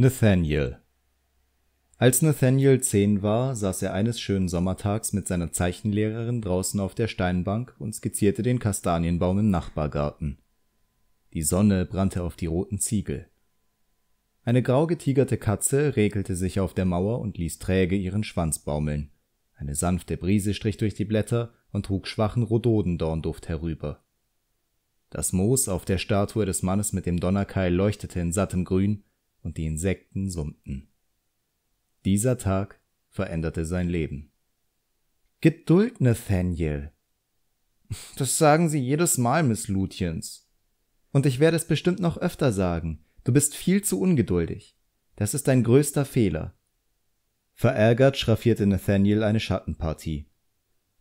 Nathaniel Als Nathaniel zehn war, saß er eines schönen Sommertags mit seiner Zeichenlehrerin draußen auf der Steinbank und skizzierte den Kastanienbaum im Nachbargarten. Die Sonne brannte auf die roten Ziegel. Eine grau getigerte Katze regelte sich auf der Mauer und ließ träge ihren Schwanz baumeln. Eine sanfte Brise strich durch die Blätter und trug schwachen Rhododendornduft herüber. Das Moos auf der Statue des Mannes mit dem Donnerkeil leuchtete in sattem Grün, und die Insekten summten. Dieser Tag veränderte sein Leben. Geduld, Nathaniel. Das sagen Sie jedes Mal, Miss Lutjens. Und ich werde es bestimmt noch öfter sagen. Du bist viel zu ungeduldig. Das ist dein größter Fehler. Verärgert schraffierte Nathaniel eine Schattenpartie.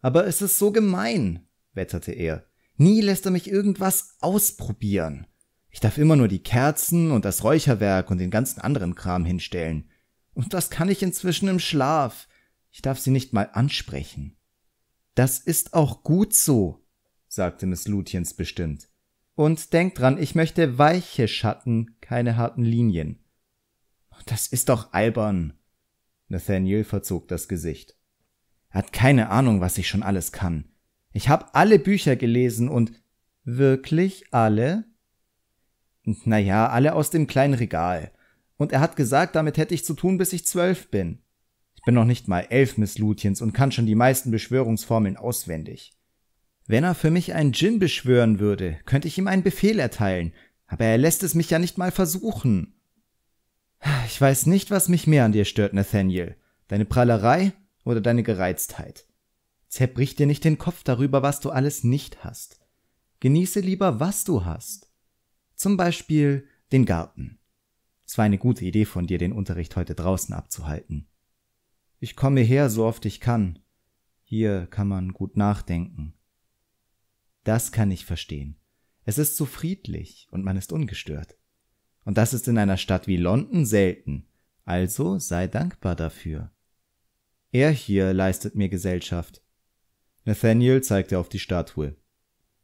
Aber es ist so gemein, wetterte er. Nie lässt er mich irgendwas ausprobieren. Ich darf immer nur die Kerzen und das Räucherwerk und den ganzen anderen Kram hinstellen. Und das kann ich inzwischen im Schlaf. Ich darf sie nicht mal ansprechen. Das ist auch gut so, sagte Miss Lutiens bestimmt. Und denk dran, ich möchte weiche Schatten, keine harten Linien. Das ist doch albern. Nathaniel verzog das Gesicht. Er hat keine Ahnung, was ich schon alles kann. Ich habe alle Bücher gelesen und wirklich alle? Naja, alle aus dem kleinen Regal. Und er hat gesagt, damit hätte ich zu tun, bis ich zwölf bin. Ich bin noch nicht mal elf Miss Lutjens und kann schon die meisten Beschwörungsformeln auswendig. Wenn er für mich einen Djinn beschwören würde, könnte ich ihm einen Befehl erteilen, aber er lässt es mich ja nicht mal versuchen. Ich weiß nicht, was mich mehr an dir stört, Nathaniel. Deine Prallerei oder deine Gereiztheit. Zerbrich dir nicht den Kopf darüber, was du alles nicht hast. Genieße lieber, was du hast. Zum Beispiel den Garten. Es war eine gute Idee von dir, den Unterricht heute draußen abzuhalten. Ich komme her, so oft ich kann. Hier kann man gut nachdenken. Das kann ich verstehen. Es ist so friedlich und man ist ungestört. Und das ist in einer Stadt wie London selten. Also sei dankbar dafür. Er hier leistet mir Gesellschaft. Nathaniel zeigte auf die Statue.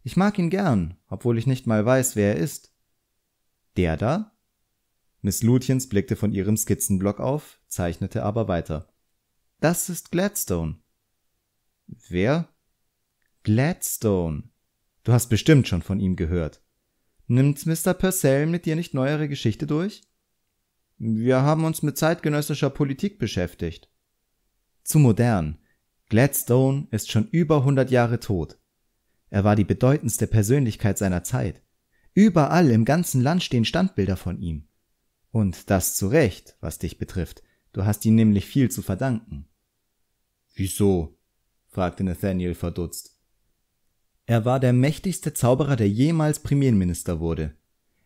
Ich mag ihn gern, obwohl ich nicht mal weiß, wer er ist. Der da? Miss Lutjens blickte von ihrem Skizzenblock auf, zeichnete aber weiter. Das ist Gladstone. Wer? Gladstone. Du hast bestimmt schon von ihm gehört. Nimmt Mr. Purcell mit dir nicht neuere Geschichte durch? Wir haben uns mit zeitgenössischer Politik beschäftigt. Zu modern. Gladstone ist schon über 100 Jahre tot. Er war die bedeutendste Persönlichkeit seiner Zeit. Überall im ganzen Land stehen Standbilder von ihm. Und das zu Recht, was dich betrifft. Du hast ihm nämlich viel zu verdanken. Wieso? fragte Nathaniel verdutzt. Er war der mächtigste Zauberer, der jemals Premierminister wurde.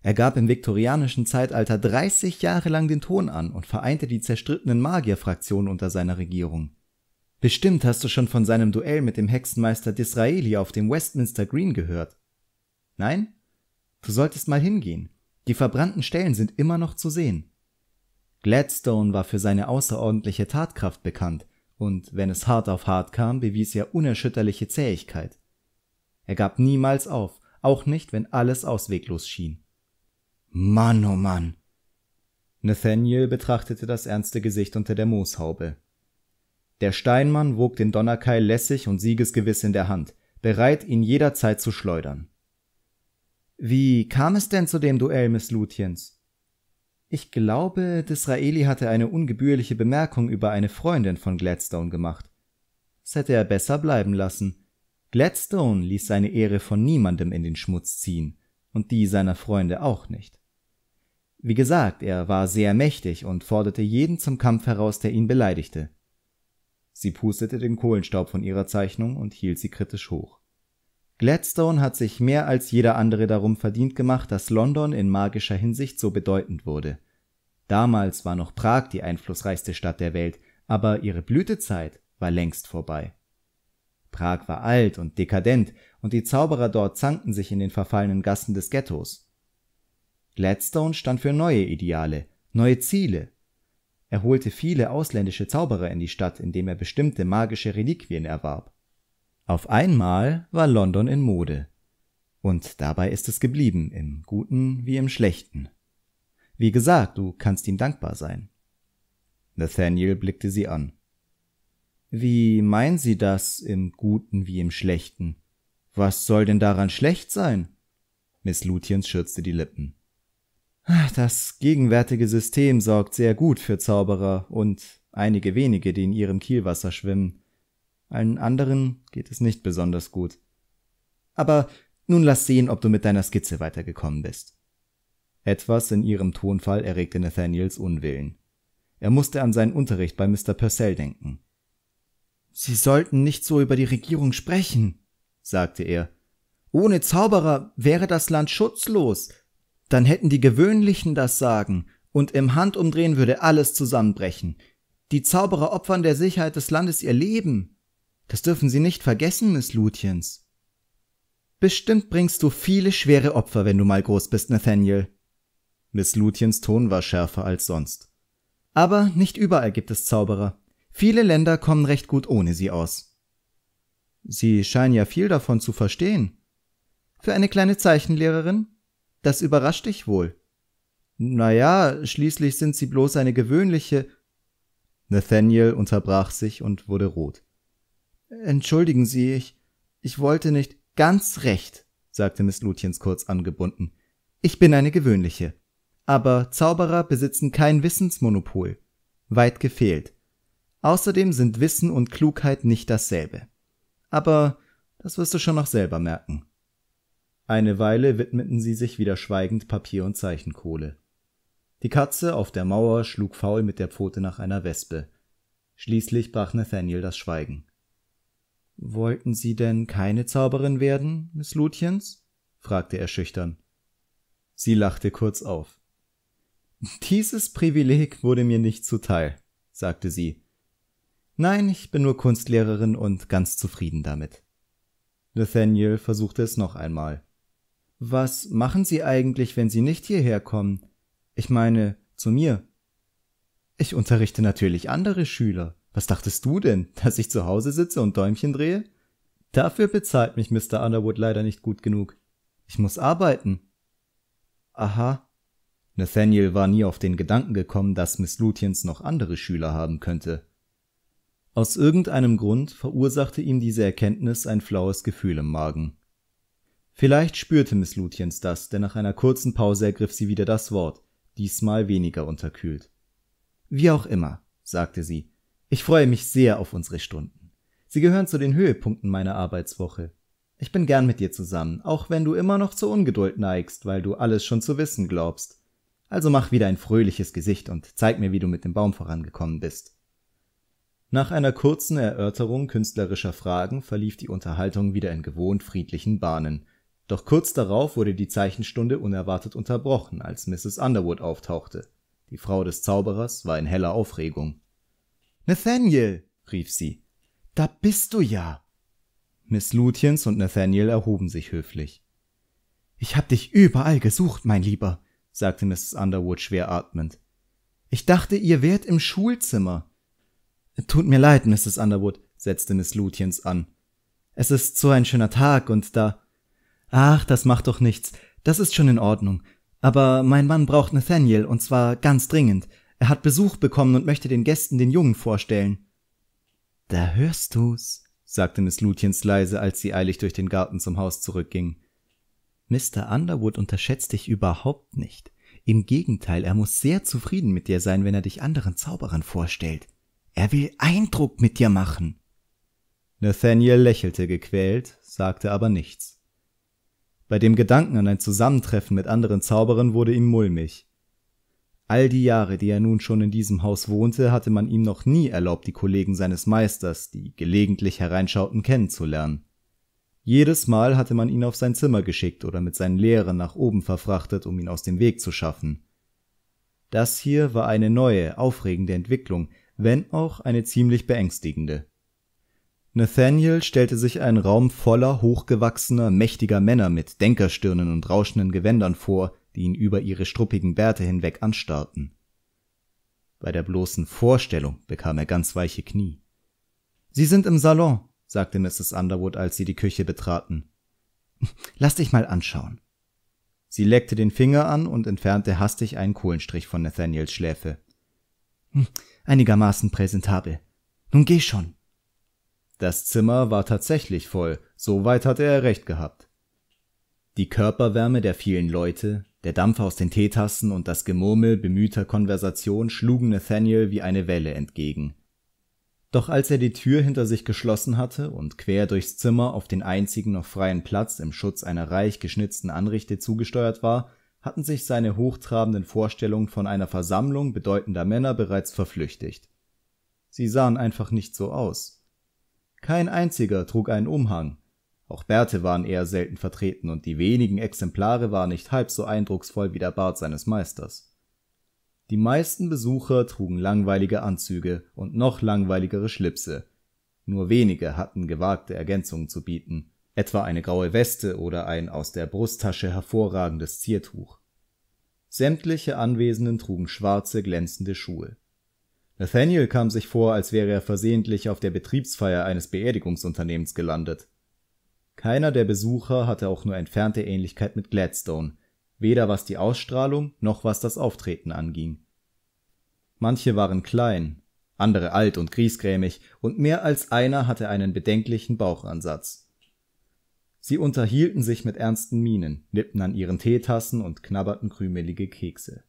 Er gab im viktorianischen Zeitalter 30 Jahre lang den Ton an und vereinte die zerstrittenen Magierfraktionen unter seiner Regierung. Bestimmt hast du schon von seinem Duell mit dem Hexenmeister Disraeli auf dem Westminster Green gehört. Nein? Du solltest mal hingehen. Die verbrannten Stellen sind immer noch zu sehen. Gladstone war für seine außerordentliche Tatkraft bekannt und, wenn es hart auf hart kam, bewies er unerschütterliche Zähigkeit. Er gab niemals auf, auch nicht, wenn alles ausweglos schien. Mann, oh Mann! Nathaniel betrachtete das ernste Gesicht unter der Mooshaube. Der Steinmann wog den Donnerkeil lässig und siegesgewiss in der Hand, bereit, ihn jederzeit zu schleudern. Wie kam es denn zu dem Duell, Miss Lutjens? Ich glaube, Disraeli hatte eine ungebührliche Bemerkung über eine Freundin von Gladstone gemacht. Das hätte er besser bleiben lassen. Gladstone ließ seine Ehre von niemandem in den Schmutz ziehen und die seiner Freunde auch nicht. Wie gesagt, er war sehr mächtig und forderte jeden zum Kampf heraus, der ihn beleidigte. Sie pustete den Kohlenstaub von ihrer Zeichnung und hielt sie kritisch hoch. Gladstone hat sich mehr als jeder andere darum verdient gemacht, dass London in magischer Hinsicht so bedeutend wurde. Damals war noch Prag die einflussreichste Stadt der Welt, aber ihre Blütezeit war längst vorbei. Prag war alt und dekadent, und die Zauberer dort zankten sich in den verfallenen Gassen des Ghettos. Gladstone stand für neue Ideale, neue Ziele. Er holte viele ausländische Zauberer in die Stadt, indem er bestimmte magische Reliquien erwarb. Auf einmal war London in Mode. Und dabei ist es geblieben, im Guten wie im Schlechten. Wie gesagt, du kannst ihm dankbar sein. Nathaniel blickte sie an. Wie meinen Sie das im Guten wie im Schlechten? Was soll denn daran schlecht sein? Miss Luthien schürzte die Lippen. Das gegenwärtige System sorgt sehr gut für Zauberer und einige wenige, die in ihrem Kielwasser schwimmen. Allen anderen geht es nicht besonders gut. Aber nun lass sehen, ob du mit deiner Skizze weitergekommen bist. Etwas in ihrem Tonfall erregte Nathaniels Unwillen. Er musste an seinen Unterricht bei Mr. Purcell denken. Sie sollten nicht so über die Regierung sprechen, sagte er. Ohne Zauberer wäre das Land schutzlos. Dann hätten die Gewöhnlichen das Sagen, und im Handumdrehen würde alles zusammenbrechen. Die Zauberer opfern der Sicherheit des Landes ihr Leben. Das dürfen Sie nicht vergessen, Miss Lutyens. Bestimmt bringst du viele schwere Opfer, wenn du mal groß bist, Nathaniel. Miss Lutyens Ton war schärfer als sonst. Aber nicht überall gibt es Zauberer. Viele Länder kommen recht gut ohne sie aus. Sie scheinen ja viel davon zu verstehen. Für eine kleine Zeichenlehrerin? Das überrascht dich wohl. Naja, schließlich sind sie bloß eine gewöhnliche. Nathaniel unterbrach sich und wurde rot. Entschuldigen Sie, ich, ich wollte nicht ganz recht, sagte Miss Lutjens kurz angebunden. Ich bin eine gewöhnliche. Aber Zauberer besitzen kein Wissensmonopol. Weit gefehlt. Außerdem sind Wissen und Klugheit nicht dasselbe. Aber das wirst du schon noch selber merken. Eine Weile widmeten sie sich wieder schweigend Papier und Zeichenkohle. Die Katze auf der Mauer schlug faul mit der Pfote nach einer Wespe. Schließlich brach Nathaniel das Schweigen. Wollten Sie denn keine Zauberin werden, Miss Lutjens? fragte er schüchtern. Sie lachte kurz auf. Dieses Privileg wurde mir nicht zuteil, sagte sie. Nein, ich bin nur Kunstlehrerin und ganz zufrieden damit. Nathaniel versuchte es noch einmal. Was machen Sie eigentlich, wenn Sie nicht hierher kommen? Ich meine, zu mir. Ich unterrichte natürlich andere Schüler, was dachtest du denn, dass ich zu Hause sitze und Däumchen drehe? Dafür bezahlt mich Mr. Underwood leider nicht gut genug. Ich muss arbeiten. Aha. Nathaniel war nie auf den Gedanken gekommen, dass Miss Lutyens noch andere Schüler haben könnte. Aus irgendeinem Grund verursachte ihm diese Erkenntnis ein flaues Gefühl im Magen. Vielleicht spürte Miss Lutyens das, denn nach einer kurzen Pause ergriff sie wieder das Wort, diesmal weniger unterkühlt. Wie auch immer, sagte sie, ich freue mich sehr auf unsere Stunden. Sie gehören zu den Höhepunkten meiner Arbeitswoche. Ich bin gern mit dir zusammen, auch wenn du immer noch zur Ungeduld neigst, weil du alles schon zu wissen glaubst. Also mach wieder ein fröhliches Gesicht und zeig mir, wie du mit dem Baum vorangekommen bist. Nach einer kurzen Erörterung künstlerischer Fragen verlief die Unterhaltung wieder in gewohnt friedlichen Bahnen. Doch kurz darauf wurde die Zeichenstunde unerwartet unterbrochen, als Mrs. Underwood auftauchte. Die Frau des Zauberers war in heller Aufregung. Nathaniel, rief sie, da bist du ja. Miss Lutjens und Nathaniel erhoben sich höflich. Ich hab dich überall gesucht, mein Lieber, sagte Mrs. Underwood schwer atmend. Ich dachte, ihr wärt im Schulzimmer. Tut mir leid, Mrs. Underwood, setzte Miss Lutjens an. Es ist so ein schöner Tag und da. Ach, das macht doch nichts. Das ist schon in Ordnung. Aber mein Mann braucht Nathaniel und zwar ganz dringend. Er hat Besuch bekommen und möchte den Gästen den Jungen vorstellen. Da hörst du's, sagte Miss Lutjens leise, als sie eilig durch den Garten zum Haus zurückging. Mr. Underwood unterschätzt dich überhaupt nicht. Im Gegenteil, er muss sehr zufrieden mit dir sein, wenn er dich anderen Zauberern vorstellt. Er will Eindruck mit dir machen. Nathaniel lächelte gequält, sagte aber nichts. Bei dem Gedanken an ein Zusammentreffen mit anderen Zauberern wurde ihm mulmig. All die Jahre, die er nun schon in diesem Haus wohnte, hatte man ihm noch nie erlaubt, die Kollegen seines Meisters, die gelegentlich hereinschauten, kennenzulernen. Jedes Mal hatte man ihn auf sein Zimmer geschickt oder mit seinen Lehrern nach oben verfrachtet, um ihn aus dem Weg zu schaffen. Das hier war eine neue, aufregende Entwicklung, wenn auch eine ziemlich beängstigende. Nathaniel stellte sich einen Raum voller hochgewachsener, mächtiger Männer mit Denkerstirnen und rauschenden Gewändern vor, die ihn über ihre struppigen Bärte hinweg anstarrten. Bei der bloßen Vorstellung bekam er ganz weiche Knie. Sie sind im Salon, sagte Mrs. Underwood, als sie die Küche betraten. »Hm, lass dich mal anschauen. Sie leckte den Finger an und entfernte hastig einen Kohlenstrich von Nathaniels Schläfe. »Hm, einigermaßen präsentabel. Nun geh schon. Das Zimmer war tatsächlich voll, soweit hatte er recht gehabt. Die Körperwärme der vielen Leute, der Dampf aus den Teetassen und das Gemurmel bemühter Konversation schlugen Nathaniel wie eine Welle entgegen. Doch als er die Tür hinter sich geschlossen hatte und quer durchs Zimmer auf den einzigen noch freien Platz im Schutz einer reich geschnitzten Anrichte zugesteuert war, hatten sich seine hochtrabenden Vorstellungen von einer Versammlung bedeutender Männer bereits verflüchtigt. Sie sahen einfach nicht so aus. Kein einziger trug einen Umhang, auch Bärte waren eher selten vertreten und die wenigen Exemplare waren nicht halb so eindrucksvoll wie der Bart seines Meisters. Die meisten Besucher trugen langweilige Anzüge und noch langweiligere Schlipse. Nur wenige hatten gewagte Ergänzungen zu bieten, etwa eine graue Weste oder ein aus der Brusttasche hervorragendes Ziertuch. Sämtliche Anwesenden trugen schwarze, glänzende Schuhe. Nathaniel kam sich vor, als wäre er versehentlich auf der Betriebsfeier eines Beerdigungsunternehmens gelandet. Keiner der Besucher hatte auch nur entfernte Ähnlichkeit mit Gladstone, weder was die Ausstrahlung noch was das Auftreten anging. Manche waren klein, andere alt und griesgrämig, und mehr als einer hatte einen bedenklichen Bauchansatz. Sie unterhielten sich mit ernsten Mienen, nippten an ihren Teetassen und knabberten krümelige Kekse.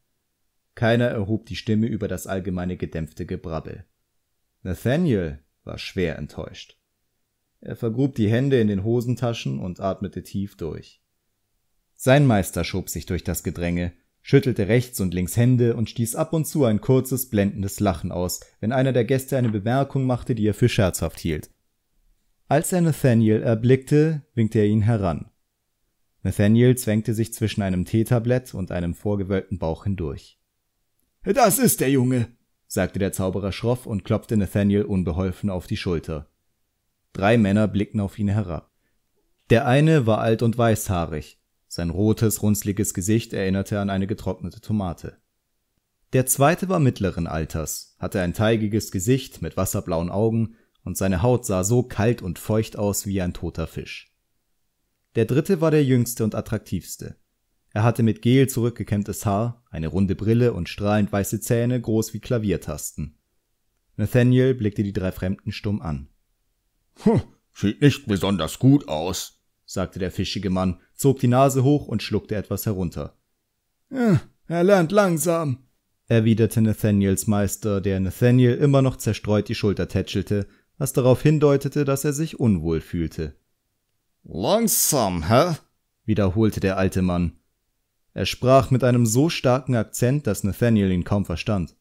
Keiner erhob die Stimme über das allgemeine gedämpfte Gebrabbel. Nathaniel war schwer enttäuscht. Er vergrub die Hände in den Hosentaschen und atmete tief durch. Sein Meister schob sich durch das Gedränge, schüttelte rechts und links Hände und stieß ab und zu ein kurzes, blendendes Lachen aus, wenn einer der Gäste eine Bemerkung machte, die er für scherzhaft hielt. Als er Nathaniel erblickte, winkte er ihn heran. Nathaniel zwängte sich zwischen einem Teetablett und einem vorgewölbten Bauch hindurch. Das ist der Junge, sagte der Zauberer schroff und klopfte Nathaniel unbeholfen auf die Schulter. Drei Männer blickten auf ihn herab. Der eine war alt und weißhaarig. Sein rotes, runzliges Gesicht erinnerte an eine getrocknete Tomate. Der zweite war mittleren Alters, hatte ein teigiges Gesicht mit wasserblauen Augen und seine Haut sah so kalt und feucht aus wie ein toter Fisch. Der dritte war der jüngste und attraktivste. Er hatte mit Gel zurückgekämmtes Haar, eine runde Brille und strahlend weiße Zähne, groß wie Klaviertasten. Nathaniel blickte die drei Fremden stumm an. Hm, sieht nicht besonders gut aus, sagte der fischige Mann, zog die Nase hoch und schluckte etwas herunter. Ja, ah, er lernt langsam, erwiderte Nathaniels Meister, der Nathaniel immer noch zerstreut die Schulter tätschelte, was darauf hindeutete, dass er sich unwohl fühlte. Langsam, hä? wiederholte der alte Mann. Er sprach mit einem so starken Akzent, dass Nathaniel ihn kaum verstand.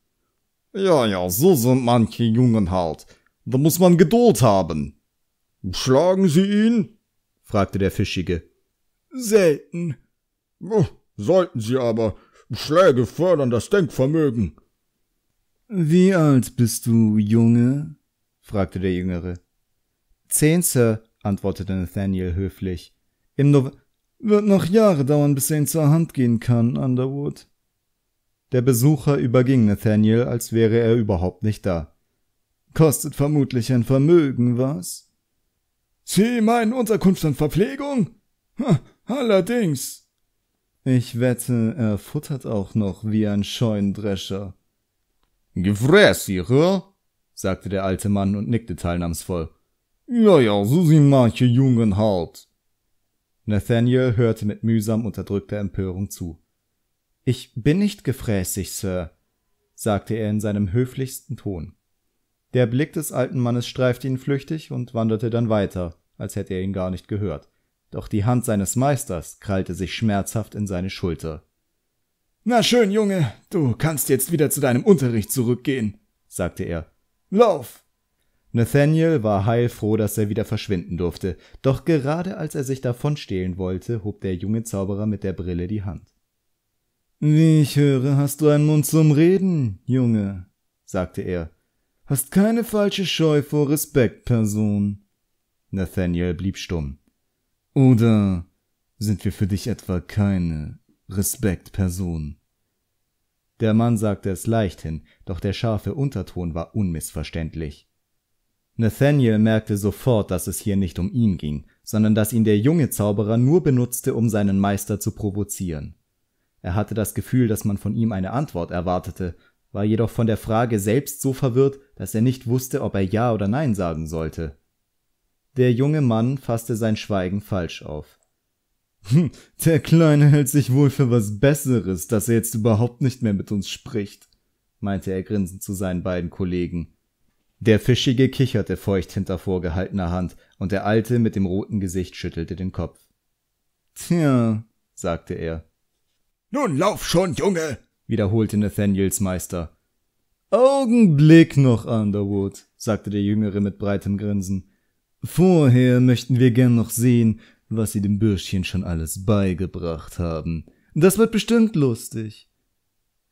Ja, ja, so sind manche Jungen halt. Da muss man Geduld haben. Schlagen Sie ihn? fragte der Fischige. Selten. Oh, sollten Sie aber. Schläge fördern das Denkvermögen. Wie alt bist du, Junge? fragte der Jüngere. Zehn, Sir, antwortete Nathaniel höflich. Im Nov wird noch Jahre dauern, bis er ihn zur Hand gehen kann, Underwood. Der Besucher überging Nathaniel, als wäre er überhaupt nicht da. Kostet vermutlich ein Vermögen, was? Sie meinen Unterkunft und Verpflegung? Ha, allerdings. Ich wette, er futtert auch noch wie ein Scheunendrescher. Gefräß, Ihre, sagte der alte Mann und nickte teilnahmsvoll. Ja, ja, so sind manche Jungen halt. Nathaniel hörte mit mühsam unterdrückter Empörung zu. Ich bin nicht gefräßig, Sir, sagte er in seinem höflichsten Ton. Der Blick des alten Mannes streifte ihn flüchtig und wanderte dann weiter, als hätte er ihn gar nicht gehört. Doch die Hand seines Meisters krallte sich schmerzhaft in seine Schulter. Na schön, Junge, du kannst jetzt wieder zu deinem Unterricht zurückgehen, sagte er. Lauf! Nathaniel war heilfroh, dass er wieder verschwinden durfte, doch gerade als er sich davonstehlen wollte, hob der junge Zauberer mit der Brille die Hand. Wie ich höre, hast du einen Mund zum Reden, Junge, sagte er. Hast keine falsche Scheu vor Respekt, Person. Nathaniel blieb stumm. Oder sind wir für dich etwa keine Respektperson? Der Mann sagte es leichthin, doch der scharfe Unterton war unmissverständlich. Nathaniel merkte sofort, dass es hier nicht um ihn ging, sondern dass ihn der junge Zauberer nur benutzte, um seinen Meister zu provozieren. Er hatte das Gefühl, dass man von ihm eine Antwort erwartete, war jedoch von der Frage selbst so verwirrt, dass er nicht wusste, ob er Ja oder Nein sagen sollte. Der junge Mann fasste sein Schweigen falsch auf. Hm, der Kleine hält sich wohl für was Besseres, dass er jetzt überhaupt nicht mehr mit uns spricht, meinte er grinsend zu seinen beiden Kollegen. Der Fischige kicherte feucht hinter vorgehaltener Hand, und der Alte mit dem roten Gesicht schüttelte den Kopf. Tja, sagte er. Nun lauf schon, Junge, wiederholte Nathaniels Meister. Augenblick noch, Underwood, sagte der Jüngere mit breitem Grinsen. Vorher möchten wir gern noch sehen, was Sie dem Bürschchen schon alles beigebracht haben. Das wird bestimmt lustig.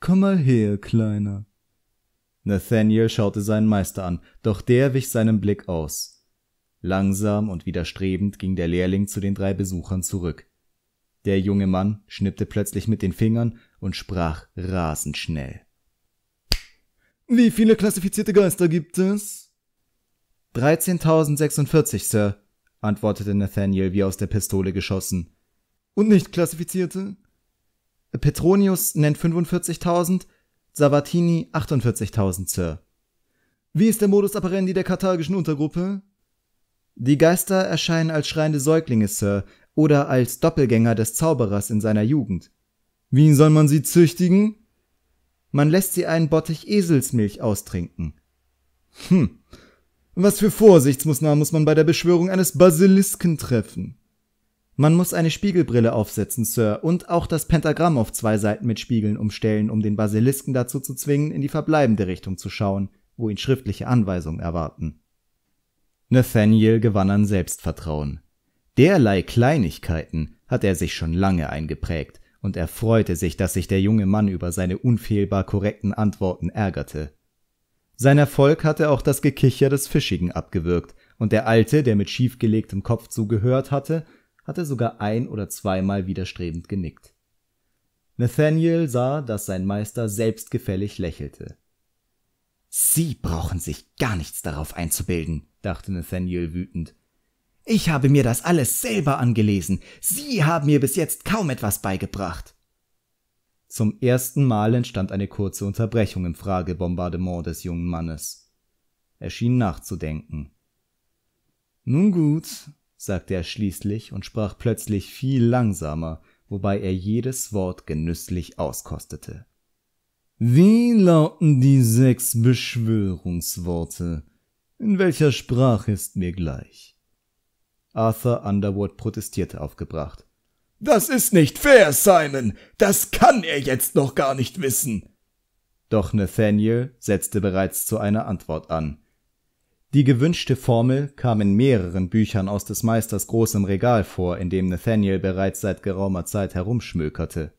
Komm mal her, Kleiner. Nathaniel schaute seinen Meister an, doch der wich seinem Blick aus. Langsam und widerstrebend ging der Lehrling zu den drei Besuchern zurück. Der junge Mann schnippte plötzlich mit den Fingern und sprach rasend schnell. Wie viele klassifizierte Geister gibt es? 13.046, Sir, antwortete Nathaniel wie aus der Pistole geschossen. Und nicht klassifizierte? Petronius nennt 45.000, Savatini 48.000, Sir. Wie ist der Modus operandi der karthagischen Untergruppe? Die Geister erscheinen als schreiende Säuglinge, Sir, oder als Doppelgänger des Zauberers in seiner Jugend. Wie soll man sie züchtigen? Man lässt sie einen Bottich Eselsmilch austrinken. Hm. Was für Vorsichtsmaßnahmen muss man bei der Beschwörung eines Basilisken treffen? Man muss eine Spiegelbrille aufsetzen, Sir, und auch das Pentagramm auf zwei Seiten mit Spiegeln umstellen, um den Basilisken dazu zu zwingen, in die verbleibende Richtung zu schauen, wo ihn schriftliche Anweisungen erwarten. Nathaniel gewann an Selbstvertrauen. Derlei Kleinigkeiten hat er sich schon lange eingeprägt, und er freute sich, dass sich der junge Mann über seine unfehlbar korrekten Antworten ärgerte. Sein Erfolg hatte auch das Gekicher des Fischigen abgewirkt, und der Alte, der mit schiefgelegtem Kopf zugehört hatte, hatte sogar ein oder zweimal widerstrebend genickt. Nathaniel sah, dass sein Meister selbstgefällig lächelte. Sie brauchen sich gar nichts darauf einzubilden, dachte Nathaniel wütend. Ich habe mir das alles selber angelesen. Sie haben mir bis jetzt kaum etwas beigebracht. Zum ersten Mal entstand eine kurze Unterbrechung im Fragebombardement des jungen Mannes. Er schien nachzudenken. Nun gut, sagte er schließlich und sprach plötzlich viel langsamer, wobei er jedes Wort genüsslich auskostete. Wie lauten die sechs Beschwörungsworte? In welcher Sprache ist mir gleich? Arthur Underwood protestierte aufgebracht. Das ist nicht fair, Simon. Das kann er jetzt noch gar nicht wissen. Doch Nathaniel setzte bereits zu einer Antwort an. Die gewünschte Formel kam in mehreren Büchern aus des Meisters großem Regal vor, in dem Nathaniel bereits seit geraumer Zeit herumschmökerte.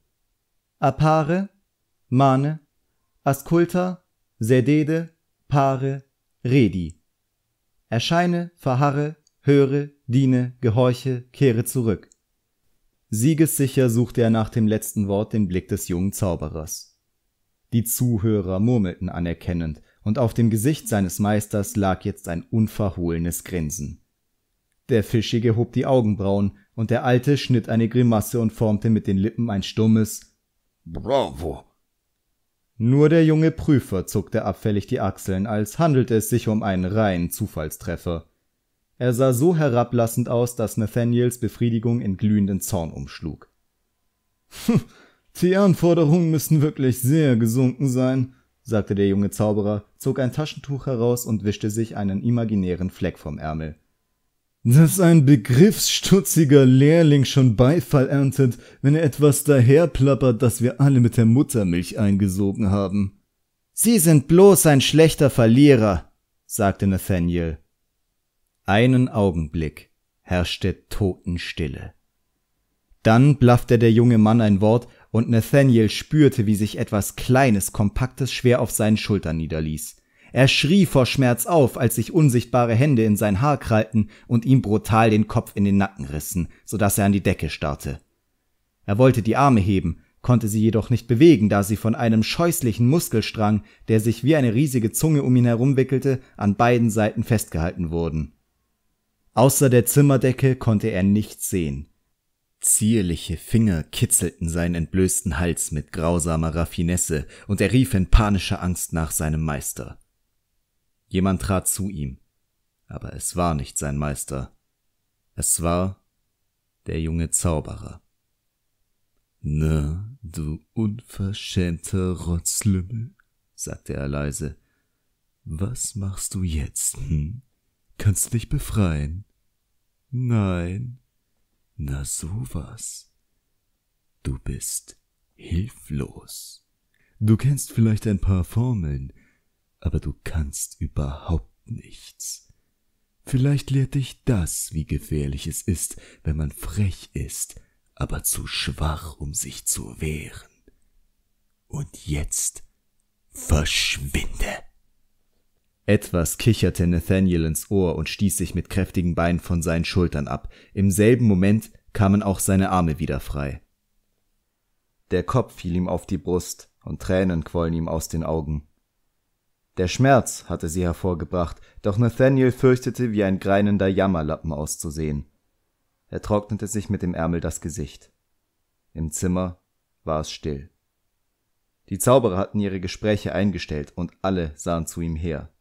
Appare, mane, asculta, sedede, pare, redi. Erscheine, verharre, höre, diene, gehorche, kehre zurück. Siegessicher suchte er nach dem letzten Wort den Blick des jungen Zauberers. Die Zuhörer murmelten anerkennend, und auf dem Gesicht seines Meisters lag jetzt ein unverhohlenes Grinsen. Der Fischige hob die Augenbrauen, und der Alte schnitt eine Grimasse und formte mit den Lippen ein stummes Bravo. Nur der junge Prüfer zuckte abfällig die Achseln, als handelte es sich um einen reinen Zufallstreffer. Er sah so herablassend aus, dass Nathaniels Befriedigung in glühenden Zorn umschlug. Hm, die Anforderungen müssen wirklich sehr gesunken sein, sagte der junge Zauberer, zog ein Taschentuch heraus und wischte sich einen imaginären Fleck vom Ärmel. Dass ein begriffsstutziger Lehrling schon Beifall erntet, wenn er etwas daherplappert, das wir alle mit der Muttermilch eingesogen haben. Sie sind bloß ein schlechter Verlierer, sagte Nathaniel. Einen Augenblick herrschte Totenstille. Dann blaffte der junge Mann ein Wort, und Nathaniel spürte, wie sich etwas Kleines, Kompaktes schwer auf seinen Schultern niederließ. Er schrie vor Schmerz auf, als sich unsichtbare Hände in sein Haar krallten und ihm brutal den Kopf in den Nacken rissen, so dass er an die Decke starrte. Er wollte die Arme heben, konnte sie jedoch nicht bewegen, da sie von einem scheußlichen Muskelstrang, der sich wie eine riesige Zunge um ihn herumwickelte, an beiden Seiten festgehalten wurden. Außer der Zimmerdecke konnte er nichts sehen. Zierliche Finger kitzelten seinen entblößten Hals mit grausamer Raffinesse, und er rief in panischer Angst nach seinem Meister. Jemand trat zu ihm, aber es war nicht sein Meister. Es war der junge Zauberer. Na, du unverschämter Rotzlümmel, sagte er leise, was machst du jetzt, hm? Kannst dich befreien? Nein. Na sowas. Du bist hilflos. Du kennst vielleicht ein paar Formeln, aber du kannst überhaupt nichts. Vielleicht lehrt dich das, wie gefährlich es ist, wenn man frech ist, aber zu schwach, um sich zu wehren. Und jetzt verschwinde. Etwas kicherte Nathaniel ins Ohr und stieß sich mit kräftigen Beinen von seinen Schultern ab. Im selben Moment kamen auch seine Arme wieder frei. Der Kopf fiel ihm auf die Brust und Tränen quollen ihm aus den Augen. Der Schmerz hatte sie hervorgebracht, doch Nathaniel fürchtete, wie ein greinender Jammerlappen auszusehen. Er trocknete sich mit dem Ärmel das Gesicht. Im Zimmer war es still. Die Zauberer hatten ihre Gespräche eingestellt und alle sahen zu ihm her.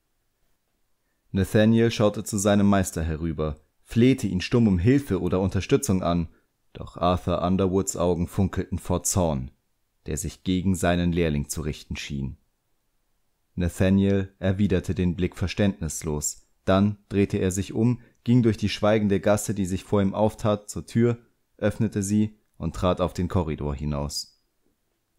Nathaniel schaute zu seinem Meister herüber, flehte ihn stumm um Hilfe oder Unterstützung an, doch Arthur Underwoods Augen funkelten vor Zorn, der sich gegen seinen Lehrling zu richten schien. Nathaniel erwiderte den Blick verständnislos, dann drehte er sich um, ging durch die schweigende Gasse, die sich vor ihm auftat, zur Tür, öffnete sie und trat auf den Korridor hinaus.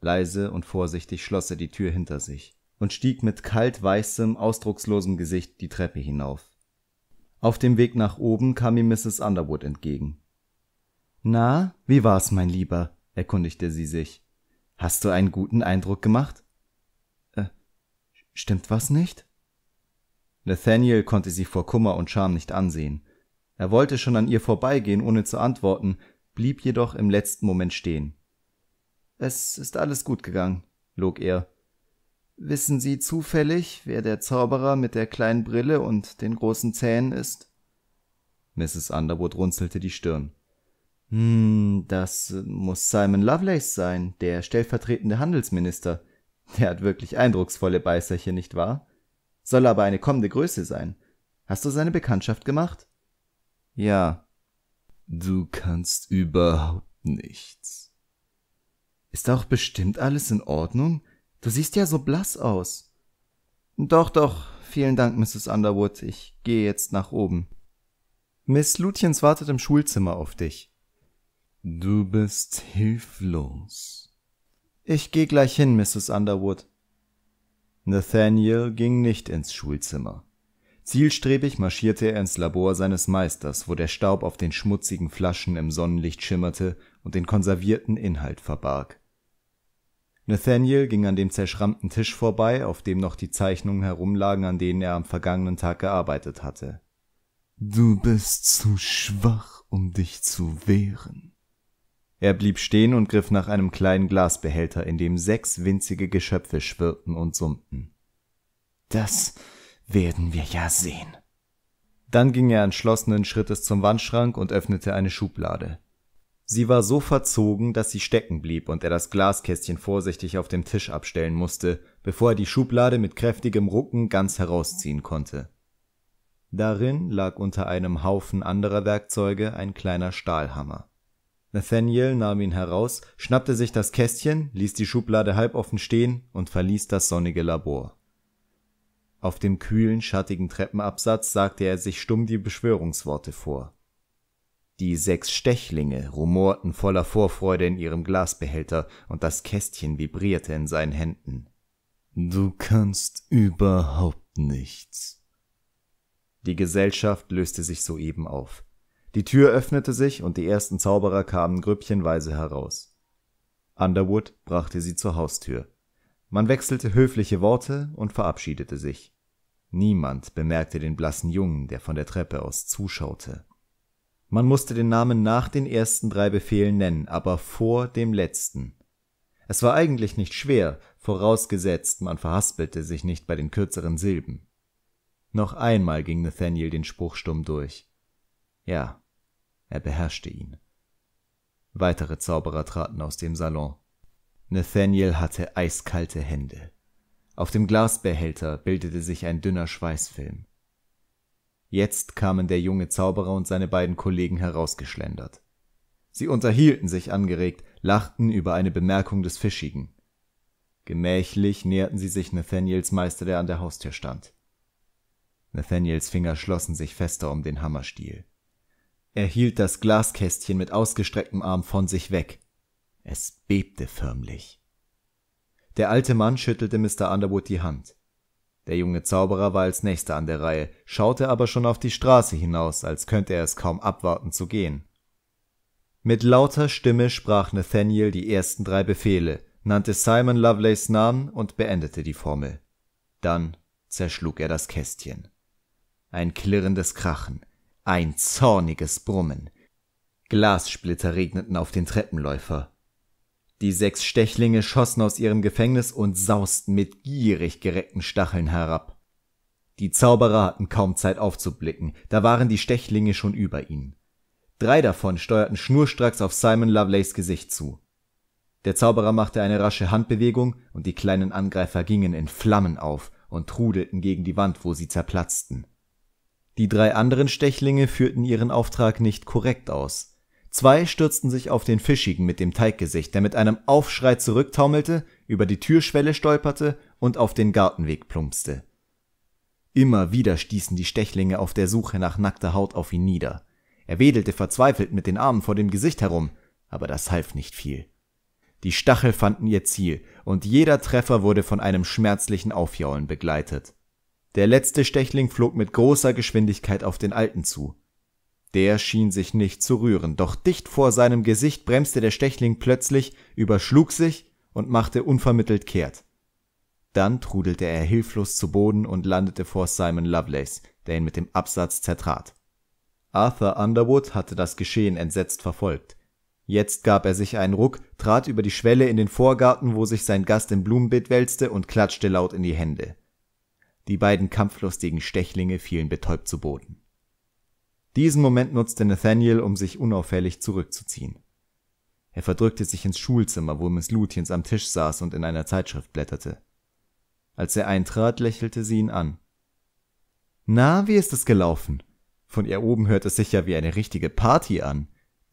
Leise und vorsichtig schloss er die Tür hinter sich und stieg mit kaltweißem, ausdruckslosem Gesicht die Treppe hinauf. Auf dem Weg nach oben kam ihm Mrs. Underwood entgegen. Na, wie war's, mein Lieber? erkundigte sie sich. Hast du einen guten Eindruck gemacht? Äh, stimmt was nicht? Nathaniel konnte sie vor Kummer und Scham nicht ansehen. Er wollte schon an ihr vorbeigehen, ohne zu antworten, blieb jedoch im letzten Moment stehen. Es ist alles gut gegangen, log er Wissen Sie zufällig, wer der Zauberer mit der kleinen Brille und den großen Zähnen ist? Mrs. Underwood runzelte die Stirn. Hm, das muss Simon Lovelace sein, der stellvertretende Handelsminister. Der hat wirklich eindrucksvolle Beißerchen, nicht wahr? Soll aber eine kommende Größe sein. Hast du seine Bekanntschaft gemacht? Ja. Du kannst überhaupt nichts. Ist auch bestimmt alles in Ordnung? Du siehst ja so blass aus. Doch, doch, vielen Dank, Mrs. Underwood. Ich gehe jetzt nach oben. Miss Lutjens wartet im Schulzimmer auf dich. Du bist hilflos. Ich gehe gleich hin, Mrs. Underwood. Nathaniel ging nicht ins Schulzimmer. Zielstrebig marschierte er ins Labor seines Meisters, wo der Staub auf den schmutzigen Flaschen im Sonnenlicht schimmerte und den konservierten Inhalt verbarg. Nathaniel ging an dem zerschrammten Tisch vorbei, auf dem noch die Zeichnungen herumlagen, an denen er am vergangenen Tag gearbeitet hatte. Du bist zu schwach, um dich zu wehren. Er blieb stehen und griff nach einem kleinen Glasbehälter, in dem sechs winzige Geschöpfe schwirrten und summten. Das werden wir ja sehen. Dann ging er entschlossenen Schrittes zum Wandschrank und öffnete eine Schublade. Sie war so verzogen, dass sie stecken blieb und er das Glaskästchen vorsichtig auf dem Tisch abstellen musste, bevor er die Schublade mit kräftigem Rucken ganz herausziehen konnte. Darin lag unter einem Haufen anderer Werkzeuge ein kleiner Stahlhammer. Nathaniel nahm ihn heraus, schnappte sich das Kästchen, ließ die Schublade halboffen stehen und verließ das sonnige Labor. Auf dem kühlen, schattigen Treppenabsatz sagte er sich stumm die Beschwörungsworte vor. Die sechs Stechlinge rumorten voller Vorfreude in ihrem Glasbehälter, und das Kästchen vibrierte in seinen Händen. Du kannst überhaupt nichts. Die Gesellschaft löste sich soeben auf. Die Tür öffnete sich, und die ersten Zauberer kamen grüppchenweise heraus. Underwood brachte sie zur Haustür. Man wechselte höfliche Worte und verabschiedete sich. Niemand bemerkte den blassen Jungen, der von der Treppe aus zuschaute. Man musste den Namen nach den ersten drei Befehlen nennen, aber vor dem letzten. Es war eigentlich nicht schwer, vorausgesetzt man verhaspelte sich nicht bei den kürzeren Silben. Noch einmal ging Nathaniel den Spruch stumm durch. Ja, er beherrschte ihn. Weitere Zauberer traten aus dem Salon. Nathaniel hatte eiskalte Hände. Auf dem Glasbehälter bildete sich ein dünner Schweißfilm. Jetzt kamen der junge Zauberer und seine beiden Kollegen herausgeschlendert. Sie unterhielten sich angeregt, lachten über eine Bemerkung des Fischigen. Gemächlich näherten sie sich Nathaniels Meister, der an der Haustür stand. Nathaniels Finger schlossen sich fester um den Hammerstiel. Er hielt das Glaskästchen mit ausgestrecktem Arm von sich weg. Es bebte förmlich. Der alte Mann schüttelte Mr. Underwood die Hand. Der junge Zauberer war als nächster an der Reihe, schaute aber schon auf die Straße hinaus, als könnte er es kaum abwarten zu gehen. Mit lauter Stimme sprach Nathaniel die ersten drei Befehle, nannte Simon Lovelace Namen und beendete die Formel. Dann zerschlug er das Kästchen. Ein klirrendes Krachen, ein zorniges Brummen. Glassplitter regneten auf den Treppenläufer. Die sechs Stechlinge schossen aus ihrem Gefängnis und sausten mit gierig gereckten Stacheln herab. Die Zauberer hatten kaum Zeit aufzublicken, da waren die Stechlinge schon über ihnen. Drei davon steuerten schnurstracks auf Simon Lovelace Gesicht zu. Der Zauberer machte eine rasche Handbewegung, und die kleinen Angreifer gingen in Flammen auf und trudelten gegen die Wand, wo sie zerplatzten. Die drei anderen Stechlinge führten ihren Auftrag nicht korrekt aus. Zwei stürzten sich auf den Fischigen mit dem Teiggesicht, der mit einem Aufschrei zurücktaumelte, über die Türschwelle stolperte und auf den Gartenweg plumpste. Immer wieder stießen die Stechlinge auf der Suche nach nackter Haut auf ihn nieder. Er wedelte verzweifelt mit den Armen vor dem Gesicht herum, aber das half nicht viel. Die Stachel fanden ihr Ziel, und jeder Treffer wurde von einem schmerzlichen Aufjaulen begleitet. Der letzte Stechling flog mit großer Geschwindigkeit auf den alten zu, der schien sich nicht zu rühren, doch dicht vor seinem Gesicht bremste der Stechling plötzlich, überschlug sich und machte unvermittelt kehrt. Dann trudelte er hilflos zu Boden und landete vor Simon Lovelace, der ihn mit dem Absatz zertrat. Arthur Underwood hatte das Geschehen entsetzt verfolgt. Jetzt gab er sich einen Ruck, trat über die Schwelle in den Vorgarten, wo sich sein Gast im Blumenbeet wälzte, und klatschte laut in die Hände. Die beiden kampflustigen Stechlinge fielen betäubt zu Boden. Diesen Moment nutzte Nathaniel, um sich unauffällig zurückzuziehen. Er verdrückte sich ins Schulzimmer, wo Miss Lutyens am Tisch saß und in einer Zeitschrift blätterte. Als er eintrat, lächelte sie ihn an. Na, wie ist es gelaufen? Von ihr oben hört es sich ja wie eine richtige Party an.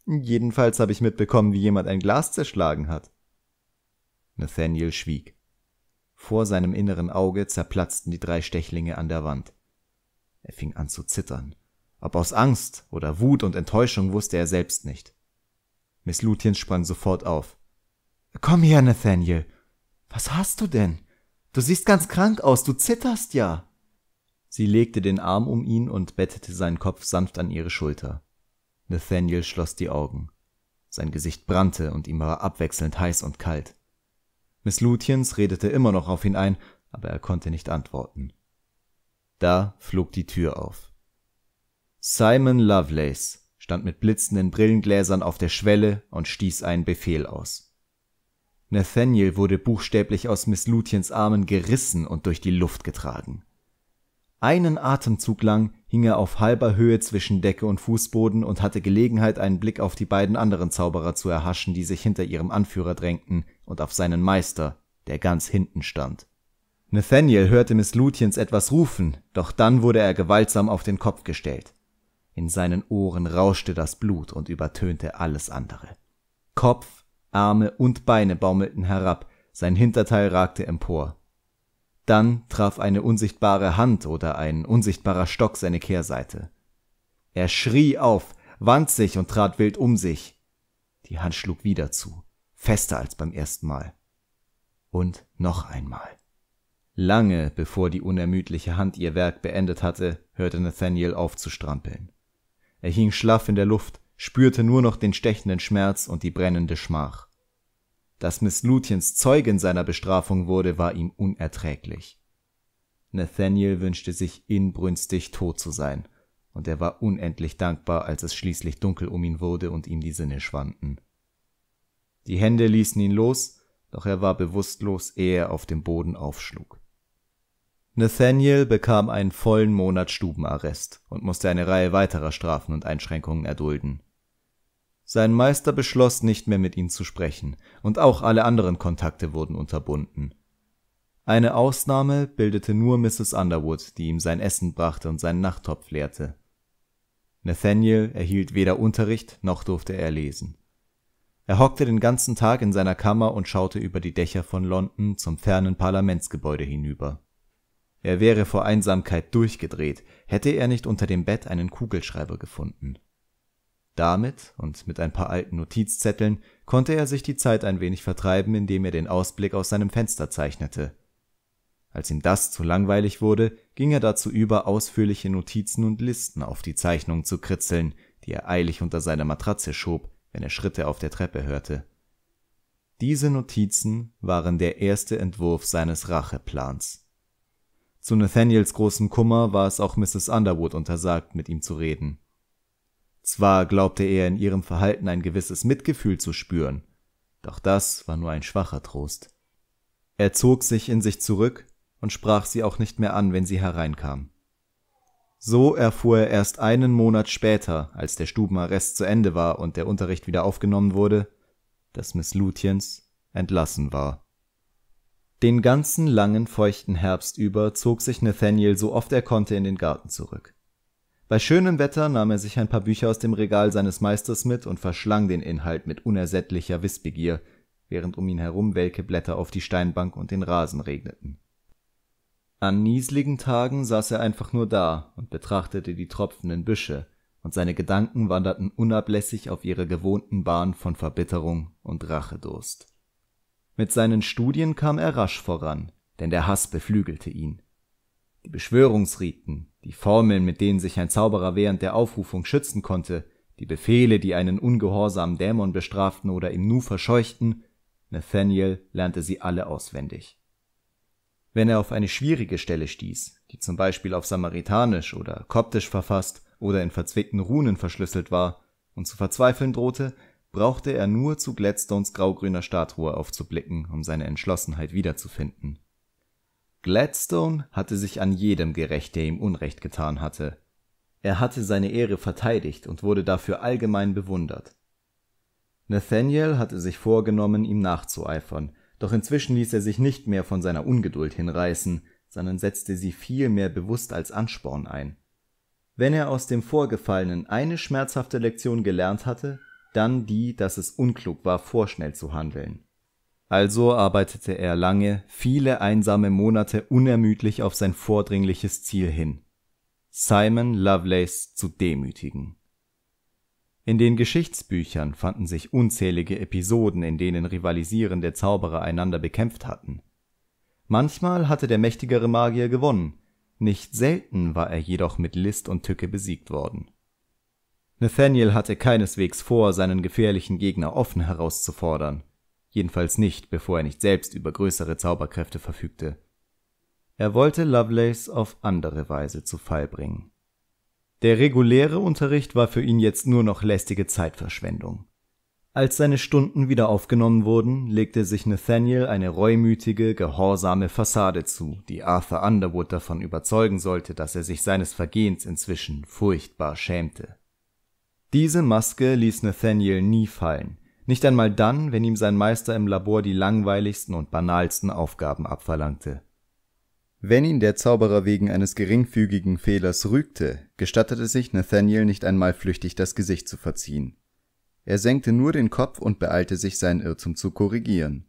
Jedenfalls habe ich mitbekommen, wie jemand ein Glas zerschlagen hat. Nathaniel schwieg. Vor seinem inneren Auge zerplatzten die drei Stechlinge an der Wand. Er fing an zu zittern. Ob aus Angst oder Wut und Enttäuschung wusste er selbst nicht. Miss Lutien sprang sofort auf. Komm her, Nathaniel. Was hast du denn? Du siehst ganz krank aus, du zitterst ja. Sie legte den Arm um ihn und bettete seinen Kopf sanft an ihre Schulter. Nathaniel schloss die Augen. Sein Gesicht brannte und ihm war abwechselnd heiß und kalt. Miss Lutiens redete immer noch auf ihn ein, aber er konnte nicht antworten. Da flog die Tür auf. Simon Lovelace stand mit blitzenden Brillengläsern auf der Schwelle und stieß einen Befehl aus. Nathaniel wurde buchstäblich aus Miss Lutiens Armen gerissen und durch die Luft getragen. Einen Atemzug lang hing er auf halber Höhe zwischen Decke und Fußboden und hatte Gelegenheit, einen Blick auf die beiden anderen Zauberer zu erhaschen, die sich hinter ihrem Anführer drängten, und auf seinen Meister, der ganz hinten stand. Nathaniel hörte Miss Lutiens etwas rufen, doch dann wurde er gewaltsam auf den Kopf gestellt. In seinen Ohren rauschte das Blut und übertönte alles andere. Kopf, Arme und Beine baumelten herab, sein Hinterteil ragte empor. Dann traf eine unsichtbare Hand oder ein unsichtbarer Stock seine Kehrseite. Er schrie auf, wand sich und trat wild um sich. Die Hand schlug wieder zu, fester als beim ersten Mal. Und noch einmal. Lange bevor die unermüdliche Hand ihr Werk beendet hatte, hörte Nathaniel auf zu strampeln er hing schlaff in der Luft, spürte nur noch den stechenden Schmerz und die brennende Schmach. Dass Miss Lutiens Zeugin seiner Bestrafung wurde, war ihm unerträglich. Nathaniel wünschte sich inbrünstig tot zu sein, und er war unendlich dankbar, als es schließlich dunkel um ihn wurde und ihm die Sinne schwanden. Die Hände ließen ihn los, doch er war bewusstlos, ehe er auf dem Boden aufschlug. Nathaniel bekam einen vollen Monat Stubenarrest und musste eine Reihe weiterer Strafen und Einschränkungen erdulden. Sein Meister beschloss, nicht mehr mit ihm zu sprechen, und auch alle anderen Kontakte wurden unterbunden. Eine Ausnahme bildete nur Mrs. Underwood, die ihm sein Essen brachte und seinen Nachttopf leerte. Nathaniel erhielt weder Unterricht noch durfte er lesen. Er hockte den ganzen Tag in seiner Kammer und schaute über die Dächer von London zum fernen Parlamentsgebäude hinüber er wäre vor Einsamkeit durchgedreht, hätte er nicht unter dem Bett einen Kugelschreiber gefunden. Damit und mit ein paar alten Notizzetteln konnte er sich die Zeit ein wenig vertreiben, indem er den Ausblick aus seinem Fenster zeichnete. Als ihm das zu langweilig wurde, ging er dazu über, ausführliche Notizen und Listen auf die Zeichnung zu kritzeln, die er eilig unter seine Matratze schob, wenn er Schritte auf der Treppe hörte. Diese Notizen waren der erste Entwurf seines Racheplans. Zu Nathaniels großem Kummer war es auch Mrs. Underwood untersagt, mit ihm zu reden. Zwar glaubte er in ihrem Verhalten ein gewisses Mitgefühl zu spüren, doch das war nur ein schwacher Trost. Er zog sich in sich zurück und sprach sie auch nicht mehr an, wenn sie hereinkam. So erfuhr er erst einen Monat später, als der Stubenarrest zu Ende war und der Unterricht wieder aufgenommen wurde, dass Miss Lutyens entlassen war. Den ganzen langen, feuchten Herbst über zog sich Nathaniel so oft er konnte in den Garten zurück. Bei schönem Wetter nahm er sich ein paar Bücher aus dem Regal seines Meisters mit und verschlang den Inhalt mit unersättlicher Wissbegier, während um ihn herum welke Blätter auf die Steinbank und den Rasen regneten. An niesligen Tagen saß er einfach nur da und betrachtete die tropfenden Büsche, und seine Gedanken wanderten unablässig auf ihre gewohnten Bahn von Verbitterung und Rachedurst. Mit seinen Studien kam er rasch voran, denn der Hass beflügelte ihn. Die Beschwörungsriten, die Formeln, mit denen sich ein Zauberer während der Aufrufung schützen konnte, die Befehle, die einen ungehorsamen Dämon bestraften oder im Nu verscheuchten, Nathaniel lernte sie alle auswendig. Wenn er auf eine schwierige Stelle stieß, die zum Beispiel auf Samaritanisch oder Koptisch verfasst oder in verzwickten Runen verschlüsselt war und zu verzweifeln drohte, brauchte er nur zu Gladstones graugrüner Statue aufzublicken, um seine Entschlossenheit wiederzufinden. Gladstone hatte sich an jedem gerecht, der ihm Unrecht getan hatte. Er hatte seine Ehre verteidigt und wurde dafür allgemein bewundert. Nathaniel hatte sich vorgenommen, ihm nachzueifern, doch inzwischen ließ er sich nicht mehr von seiner Ungeduld hinreißen, sondern setzte sie viel mehr bewusst als Ansporn ein. Wenn er aus dem Vorgefallenen eine schmerzhafte Lektion gelernt hatte, dann die, dass es unklug war, vorschnell zu handeln. Also arbeitete er lange, viele einsame Monate unermüdlich auf sein vordringliches Ziel hin. Simon Lovelace zu demütigen. In den Geschichtsbüchern fanden sich unzählige Episoden, in denen rivalisierende Zauberer einander bekämpft hatten. Manchmal hatte der mächtigere Magier gewonnen, nicht selten war er jedoch mit List und Tücke besiegt worden. Nathaniel hatte keineswegs vor, seinen gefährlichen Gegner offen herauszufordern, jedenfalls nicht, bevor er nicht selbst über größere Zauberkräfte verfügte. Er wollte Lovelace auf andere Weise zu Fall bringen. Der reguläre Unterricht war für ihn jetzt nur noch lästige Zeitverschwendung. Als seine Stunden wieder aufgenommen wurden, legte sich Nathaniel eine reumütige, gehorsame Fassade zu, die Arthur Underwood davon überzeugen sollte, dass er sich seines Vergehens inzwischen furchtbar schämte. Diese Maske ließ Nathaniel nie fallen, nicht einmal dann, wenn ihm sein Meister im Labor die langweiligsten und banalsten Aufgaben abverlangte. Wenn ihn der Zauberer wegen eines geringfügigen Fehlers rügte, gestattete sich Nathaniel nicht einmal flüchtig das Gesicht zu verziehen. Er senkte nur den Kopf und beeilte sich, seinen Irrtum zu korrigieren.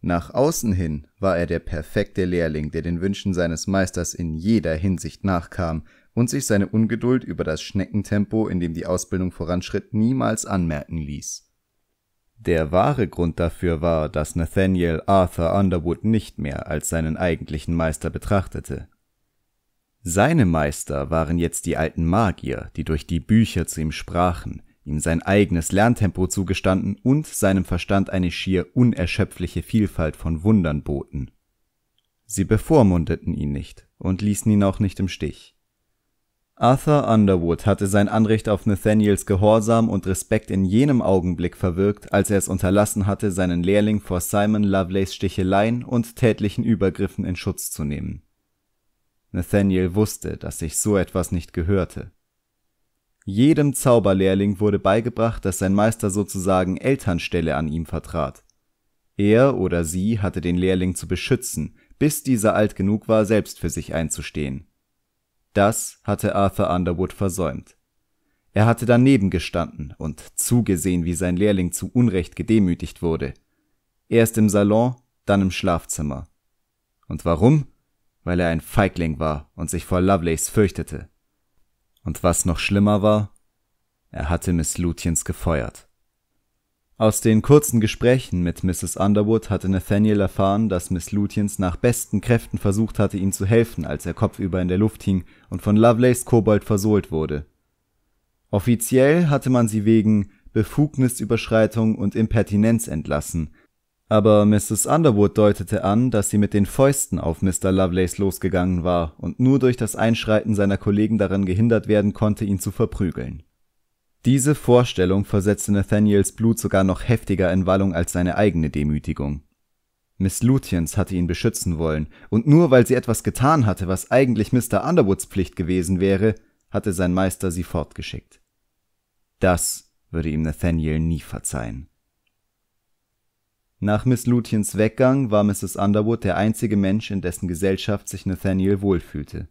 Nach außen hin war er der perfekte Lehrling, der den Wünschen seines Meisters in jeder Hinsicht nachkam und sich seine Ungeduld über das Schneckentempo, in dem die Ausbildung voranschritt, niemals anmerken ließ. Der wahre Grund dafür war, dass Nathaniel Arthur Underwood nicht mehr als seinen eigentlichen Meister betrachtete. Seine Meister waren jetzt die alten Magier, die durch die Bücher zu ihm sprachen, ihm sein eigenes Lerntempo zugestanden und seinem Verstand eine schier unerschöpfliche Vielfalt von Wundern boten. Sie bevormundeten ihn nicht und ließen ihn auch nicht im Stich. Arthur Underwood hatte sein Anrecht auf Nathaniels Gehorsam und Respekt in jenem Augenblick verwirkt, als er es unterlassen hatte, seinen Lehrling vor Simon Lovelaces Sticheleien und tätlichen Übergriffen in Schutz zu nehmen. Nathaniel wusste, dass sich so etwas nicht gehörte. Jedem Zauberlehrling wurde beigebracht, dass sein Meister sozusagen Elternstelle an ihm vertrat. Er oder sie hatte den Lehrling zu beschützen, bis dieser alt genug war, selbst für sich einzustehen das hatte Arthur Underwood versäumt. Er hatte daneben gestanden und zugesehen, wie sein Lehrling zu Unrecht gedemütigt wurde. Erst im Salon, dann im Schlafzimmer. Und warum? Weil er ein Feigling war und sich vor Lovelace fürchtete. Und was noch schlimmer war, er hatte Miss Lutyens gefeuert. Aus den kurzen Gesprächen mit Mrs. Underwood hatte Nathaniel erfahren, dass Miss Lutyens nach besten Kräften versucht hatte, ihm zu helfen, als er kopfüber in der Luft hing und von Lovelace Kobold versohlt wurde. Offiziell hatte man sie wegen Befugnisüberschreitung und Impertinenz entlassen, aber Mrs. Underwood deutete an, dass sie mit den Fäusten auf Mr. Lovelace losgegangen war und nur durch das Einschreiten seiner Kollegen daran gehindert werden konnte, ihn zu verprügeln. Diese Vorstellung versetzte Nathaniels Blut sogar noch heftiger in Wallung als seine eigene Demütigung. Miss Lutyens hatte ihn beschützen wollen, und nur weil sie etwas getan hatte, was eigentlich Mr. Underwoods Pflicht gewesen wäre, hatte sein Meister sie fortgeschickt. Das würde ihm Nathaniel nie verzeihen. Nach Miss Lutyens Weggang war Mrs. Underwood der einzige Mensch, in dessen Gesellschaft sich Nathaniel wohlfühlte.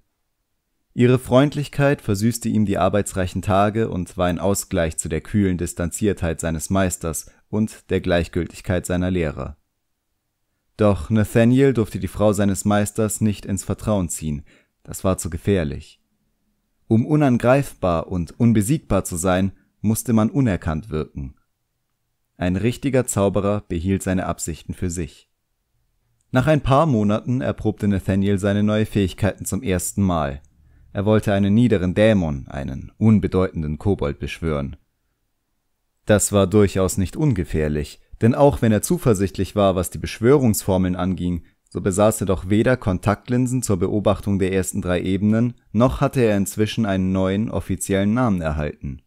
Ihre Freundlichkeit versüßte ihm die arbeitsreichen Tage und war ein Ausgleich zu der kühlen Distanziertheit seines Meisters und der Gleichgültigkeit seiner Lehrer. Doch Nathaniel durfte die Frau seines Meisters nicht ins Vertrauen ziehen, das war zu gefährlich. Um unangreifbar und unbesiegbar zu sein, musste man unerkannt wirken. Ein richtiger Zauberer behielt seine Absichten für sich. Nach ein paar Monaten erprobte Nathaniel seine neue Fähigkeiten zum ersten Mal – er wollte einen niederen Dämon, einen unbedeutenden Kobold beschwören. Das war durchaus nicht ungefährlich, denn auch wenn er zuversichtlich war, was die Beschwörungsformeln anging, so besaß er doch weder Kontaktlinsen zur Beobachtung der ersten drei Ebenen, noch hatte er inzwischen einen neuen offiziellen Namen erhalten.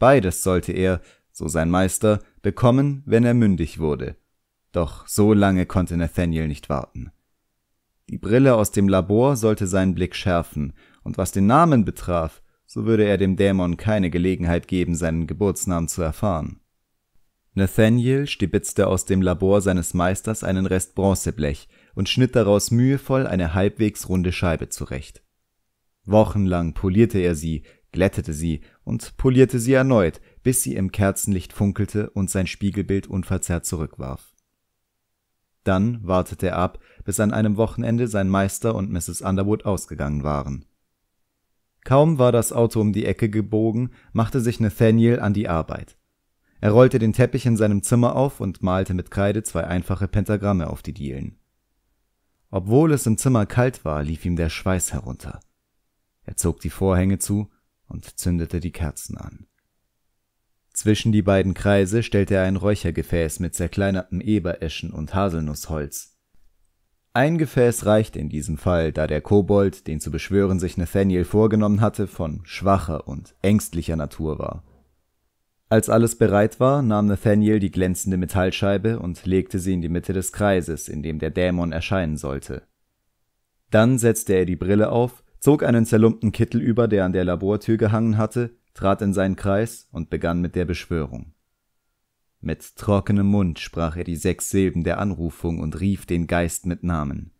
Beides sollte er, so sein Meister, bekommen, wenn er mündig wurde. Doch so lange konnte Nathaniel nicht warten. Die Brille aus dem Labor sollte seinen Blick schärfen, und was den Namen betraf, so würde er dem Dämon keine Gelegenheit geben, seinen Geburtsnamen zu erfahren. Nathaniel stibitzte aus dem Labor seines Meisters einen Rest Bronzeblech und schnitt daraus mühevoll eine halbwegs runde Scheibe zurecht. Wochenlang polierte er sie, glättete sie und polierte sie erneut, bis sie im Kerzenlicht funkelte und sein Spiegelbild unverzerrt zurückwarf. Dann wartete er ab bis an einem Wochenende sein Meister und Mrs. Underwood ausgegangen waren. Kaum war das Auto um die Ecke gebogen, machte sich Nathaniel an die Arbeit. Er rollte den Teppich in seinem Zimmer auf und malte mit Kreide zwei einfache Pentagramme auf die Dielen. Obwohl es im Zimmer kalt war, lief ihm der Schweiß herunter. Er zog die Vorhänge zu und zündete die Kerzen an. Zwischen die beiden Kreise stellte er ein Räuchergefäß mit zerkleinertem Ebereschen und Haselnussholz. Ein Gefäß reicht in diesem Fall, da der Kobold, den zu beschwören sich Nathaniel vorgenommen hatte, von schwacher und ängstlicher Natur war. Als alles bereit war, nahm Nathaniel die glänzende Metallscheibe und legte sie in die Mitte des Kreises, in dem der Dämon erscheinen sollte. Dann setzte er die Brille auf, zog einen zerlumpten Kittel über, der an der Labortür gehangen hatte, trat in seinen Kreis und begann mit der Beschwörung. Mit trockenem Mund sprach er die sechs Silben der Anrufung und rief den Geist mit Namen.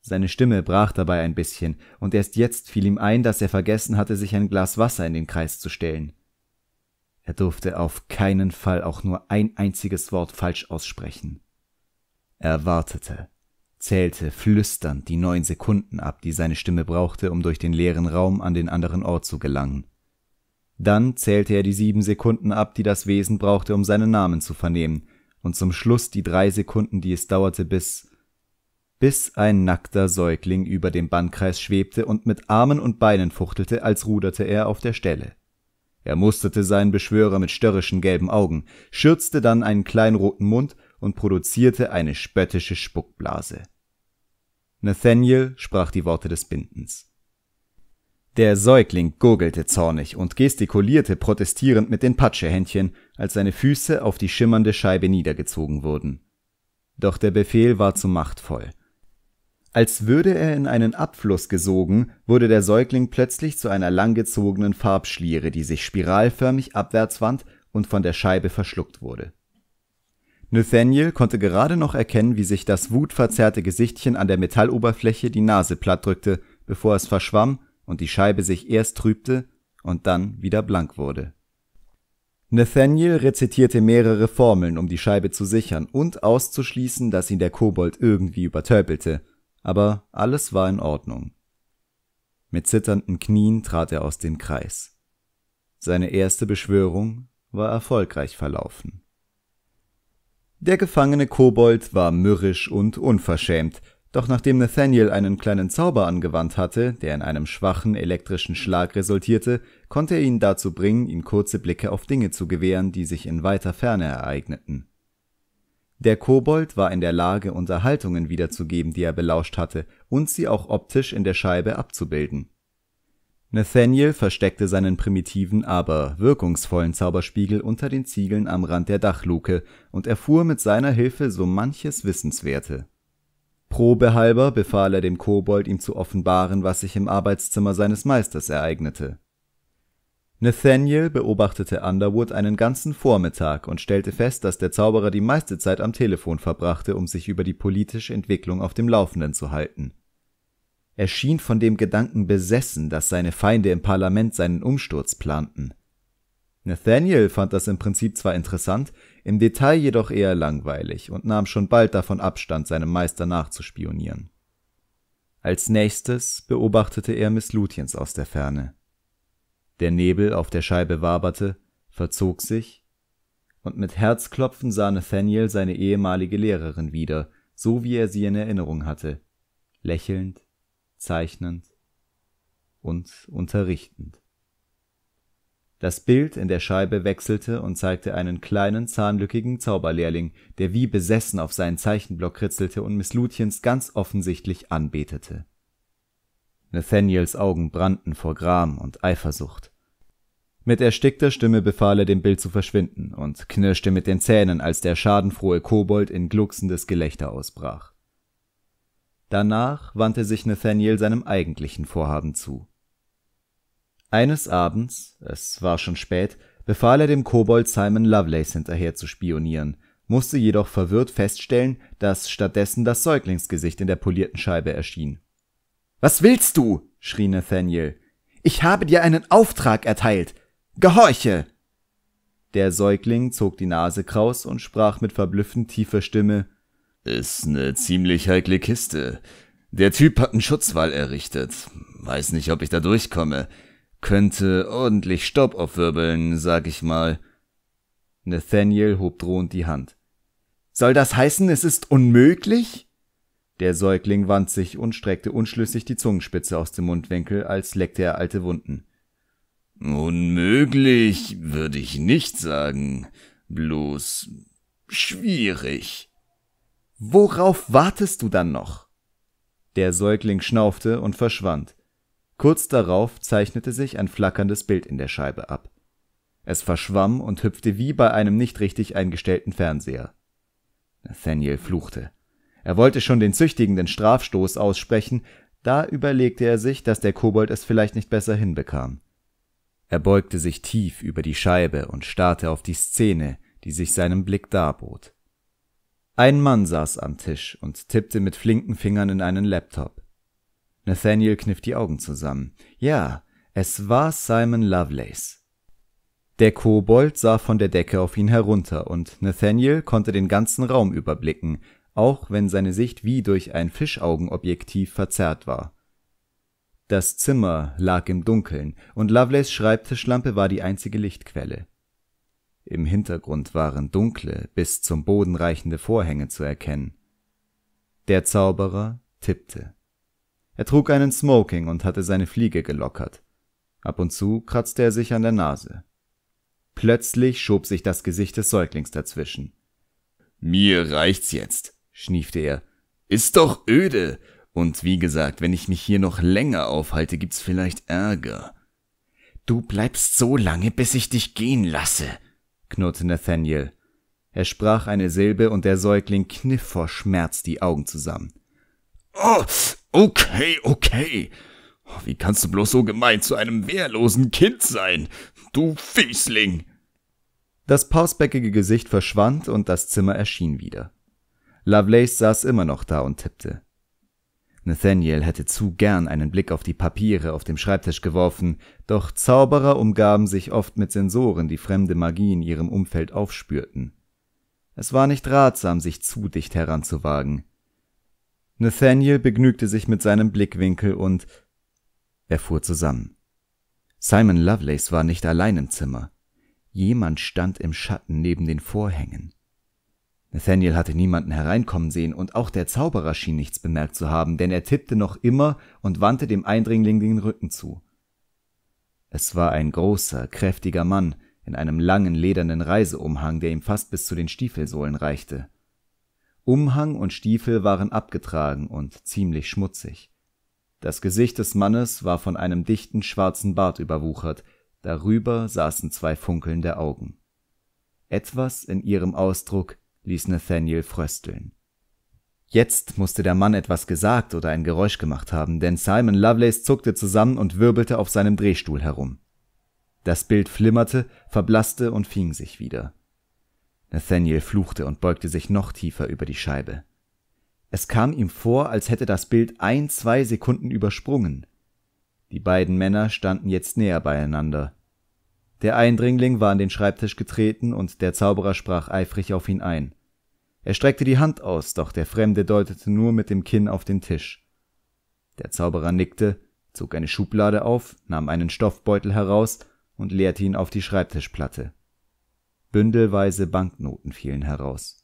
Seine Stimme brach dabei ein bisschen, und erst jetzt fiel ihm ein, dass er vergessen hatte, sich ein Glas Wasser in den Kreis zu stellen. Er durfte auf keinen Fall auch nur ein einziges Wort falsch aussprechen. Er wartete, zählte flüsternd die neun Sekunden ab, die seine Stimme brauchte, um durch den leeren Raum an den anderen Ort zu gelangen. Dann zählte er die sieben Sekunden ab, die das Wesen brauchte, um seinen Namen zu vernehmen, und zum Schluss die drei Sekunden, die es dauerte, bis bis ein nackter Säugling über dem Bandkreis schwebte und mit Armen und Beinen fuchtelte, als ruderte er auf der Stelle. Er musterte seinen Beschwörer mit störrischen gelben Augen, schürzte dann einen kleinen roten Mund und produzierte eine spöttische Spuckblase. Nathaniel sprach die Worte des Bindens. Der Säugling gurgelte zornig und gestikulierte protestierend mit den Patschehändchen, als seine Füße auf die schimmernde Scheibe niedergezogen wurden. Doch der Befehl war zu machtvoll. Als würde er in einen Abfluss gesogen, wurde der Säugling plötzlich zu einer langgezogenen Farbschliere, die sich spiralförmig abwärts wand und von der Scheibe verschluckt wurde. Nathaniel konnte gerade noch erkennen, wie sich das wutverzerrte Gesichtchen an der Metalloberfläche die Nase plattdrückte, bevor es verschwamm und die Scheibe sich erst trübte und dann wieder blank wurde. Nathaniel rezitierte mehrere Formeln, um die Scheibe zu sichern und auszuschließen, dass ihn der Kobold irgendwie übertölpelte, aber alles war in Ordnung. Mit zitternden Knien trat er aus dem Kreis. Seine erste Beschwörung war erfolgreich verlaufen. Der gefangene Kobold war mürrisch und unverschämt, doch nachdem Nathaniel einen kleinen Zauber angewandt hatte, der in einem schwachen elektrischen Schlag resultierte, konnte er ihn dazu bringen, ihm kurze Blicke auf Dinge zu gewähren, die sich in weiter Ferne ereigneten. Der Kobold war in der Lage, Unterhaltungen wiederzugeben, die er belauscht hatte, und sie auch optisch in der Scheibe abzubilden. Nathaniel versteckte seinen primitiven, aber wirkungsvollen Zauberspiegel unter den Ziegeln am Rand der Dachluke und erfuhr mit seiner Hilfe so manches Wissenswerte. Probehalber befahl er dem Kobold, ihm zu offenbaren, was sich im Arbeitszimmer seines Meisters ereignete. Nathaniel beobachtete Underwood einen ganzen Vormittag und stellte fest, dass der Zauberer die meiste Zeit am Telefon verbrachte, um sich über die politische Entwicklung auf dem Laufenden zu halten. Er schien von dem Gedanken besessen, dass seine Feinde im Parlament seinen Umsturz planten. Nathaniel fand das im Prinzip zwar interessant, im Detail jedoch eher langweilig und nahm schon bald davon Abstand, seinem Meister nachzuspionieren. Als nächstes beobachtete er Miss Lutiens aus der Ferne. Der Nebel auf der Scheibe waberte, verzog sich, und mit Herzklopfen sah Nathaniel seine ehemalige Lehrerin wieder, so wie er sie in Erinnerung hatte, lächelnd, zeichnend und unterrichtend. Das Bild in der Scheibe wechselte und zeigte einen kleinen, zahnlückigen Zauberlehrling, der wie besessen auf seinen Zeichenblock kritzelte und Miss Lutjens ganz offensichtlich anbetete. Nathaniels Augen brannten vor Gram und Eifersucht. Mit erstickter Stimme befahl er, dem Bild zu verschwinden und knirschte mit den Zähnen, als der schadenfrohe Kobold in glucksendes Gelächter ausbrach. Danach wandte sich Nathaniel seinem eigentlichen Vorhaben zu. Eines Abends, es war schon spät, befahl er dem Kobold Simon Lovelace hinterher zu spionieren, musste jedoch verwirrt feststellen, dass stattdessen das Säuglingsgesicht in der polierten Scheibe erschien. Was willst du? schrie Nathaniel. Ich habe dir einen Auftrag erteilt. Gehorche! Der Säugling zog die Nase kraus und sprach mit verblüffend tiefer Stimme Ist ne ziemlich heikle Kiste. Der Typ hat einen Schutzwall errichtet. Weiß nicht, ob ich da durchkomme. Könnte ordentlich Staub aufwirbeln, sag ich mal. Nathaniel hob drohend die Hand. Soll das heißen, es ist unmöglich? Der Säugling wand sich und streckte unschlüssig die Zungenspitze aus dem Mundwinkel, als leckte er alte Wunden. Unmöglich würde ich nicht sagen, bloß schwierig. Worauf wartest du dann noch? Der Säugling schnaufte und verschwand. Kurz darauf zeichnete sich ein flackerndes Bild in der Scheibe ab. Es verschwamm und hüpfte wie bei einem nicht richtig eingestellten Fernseher. Nathaniel fluchte. Er wollte schon den züchtigenden Strafstoß aussprechen, da überlegte er sich, dass der Kobold es vielleicht nicht besser hinbekam. Er beugte sich tief über die Scheibe und starrte auf die Szene, die sich seinem Blick darbot. Ein Mann saß am Tisch und tippte mit flinken Fingern in einen Laptop. Nathaniel kniff die Augen zusammen. Ja, es war Simon Lovelace. Der Kobold sah von der Decke auf ihn herunter, und Nathaniel konnte den ganzen Raum überblicken, auch wenn seine Sicht wie durch ein Fischaugenobjektiv verzerrt war. Das Zimmer lag im Dunkeln, und Lovelace Schreibtischlampe war die einzige Lichtquelle. Im Hintergrund waren dunkle, bis zum Boden reichende Vorhänge zu erkennen. Der Zauberer tippte. Er trug einen Smoking und hatte seine Fliege gelockert. Ab und zu kratzte er sich an der Nase. Plötzlich schob sich das Gesicht des Säuglings dazwischen. Mir reicht's jetzt, schniefte er. Ist doch öde. Und wie gesagt, wenn ich mich hier noch länger aufhalte, gibt's vielleicht Ärger. Du bleibst so lange, bis ich dich gehen lasse, knurrte Nathaniel. Er sprach eine Silbe und der Säugling kniff vor Schmerz die Augen zusammen. Oh, okay, okay. Oh, wie kannst du bloß so gemein zu einem wehrlosen Kind sein? Du Fiesling! Das pausbäckige Gesicht verschwand und das Zimmer erschien wieder. Lovelace saß immer noch da und tippte. Nathaniel hätte zu gern einen Blick auf die Papiere auf dem Schreibtisch geworfen, doch Zauberer umgaben sich oft mit Sensoren, die fremde Magie in ihrem Umfeld aufspürten. Es war nicht ratsam, sich zu dicht heranzuwagen. Nathaniel begnügte sich mit seinem Blickwinkel und er fuhr zusammen. Simon Lovelace war nicht allein im Zimmer. Jemand stand im Schatten neben den Vorhängen. Nathaniel hatte niemanden hereinkommen sehen und auch der Zauberer schien nichts bemerkt zu haben, denn er tippte noch immer und wandte dem Eindringling den Rücken zu. Es war ein großer, kräftiger Mann in einem langen ledernen Reiseumhang, der ihm fast bis zu den Stiefelsohlen reichte. Umhang und Stiefel waren abgetragen und ziemlich schmutzig. Das Gesicht des Mannes war von einem dichten schwarzen Bart überwuchert, darüber saßen zwei funkelnde Augen. Etwas in ihrem Ausdruck ließ Nathaniel frösteln. Jetzt musste der Mann etwas gesagt oder ein Geräusch gemacht haben, denn Simon Lovelace zuckte zusammen und wirbelte auf seinem Drehstuhl herum. Das Bild flimmerte, verblasste und fing sich wieder. Nathaniel fluchte und beugte sich noch tiefer über die Scheibe. Es kam ihm vor, als hätte das Bild ein, zwei Sekunden übersprungen. Die beiden Männer standen jetzt näher beieinander. Der Eindringling war an den Schreibtisch getreten und der Zauberer sprach eifrig auf ihn ein. Er streckte die Hand aus, doch der Fremde deutete nur mit dem Kinn auf den Tisch. Der Zauberer nickte, zog eine Schublade auf, nahm einen Stoffbeutel heraus und leerte ihn auf die Schreibtischplatte. Bündelweise Banknoten fielen heraus.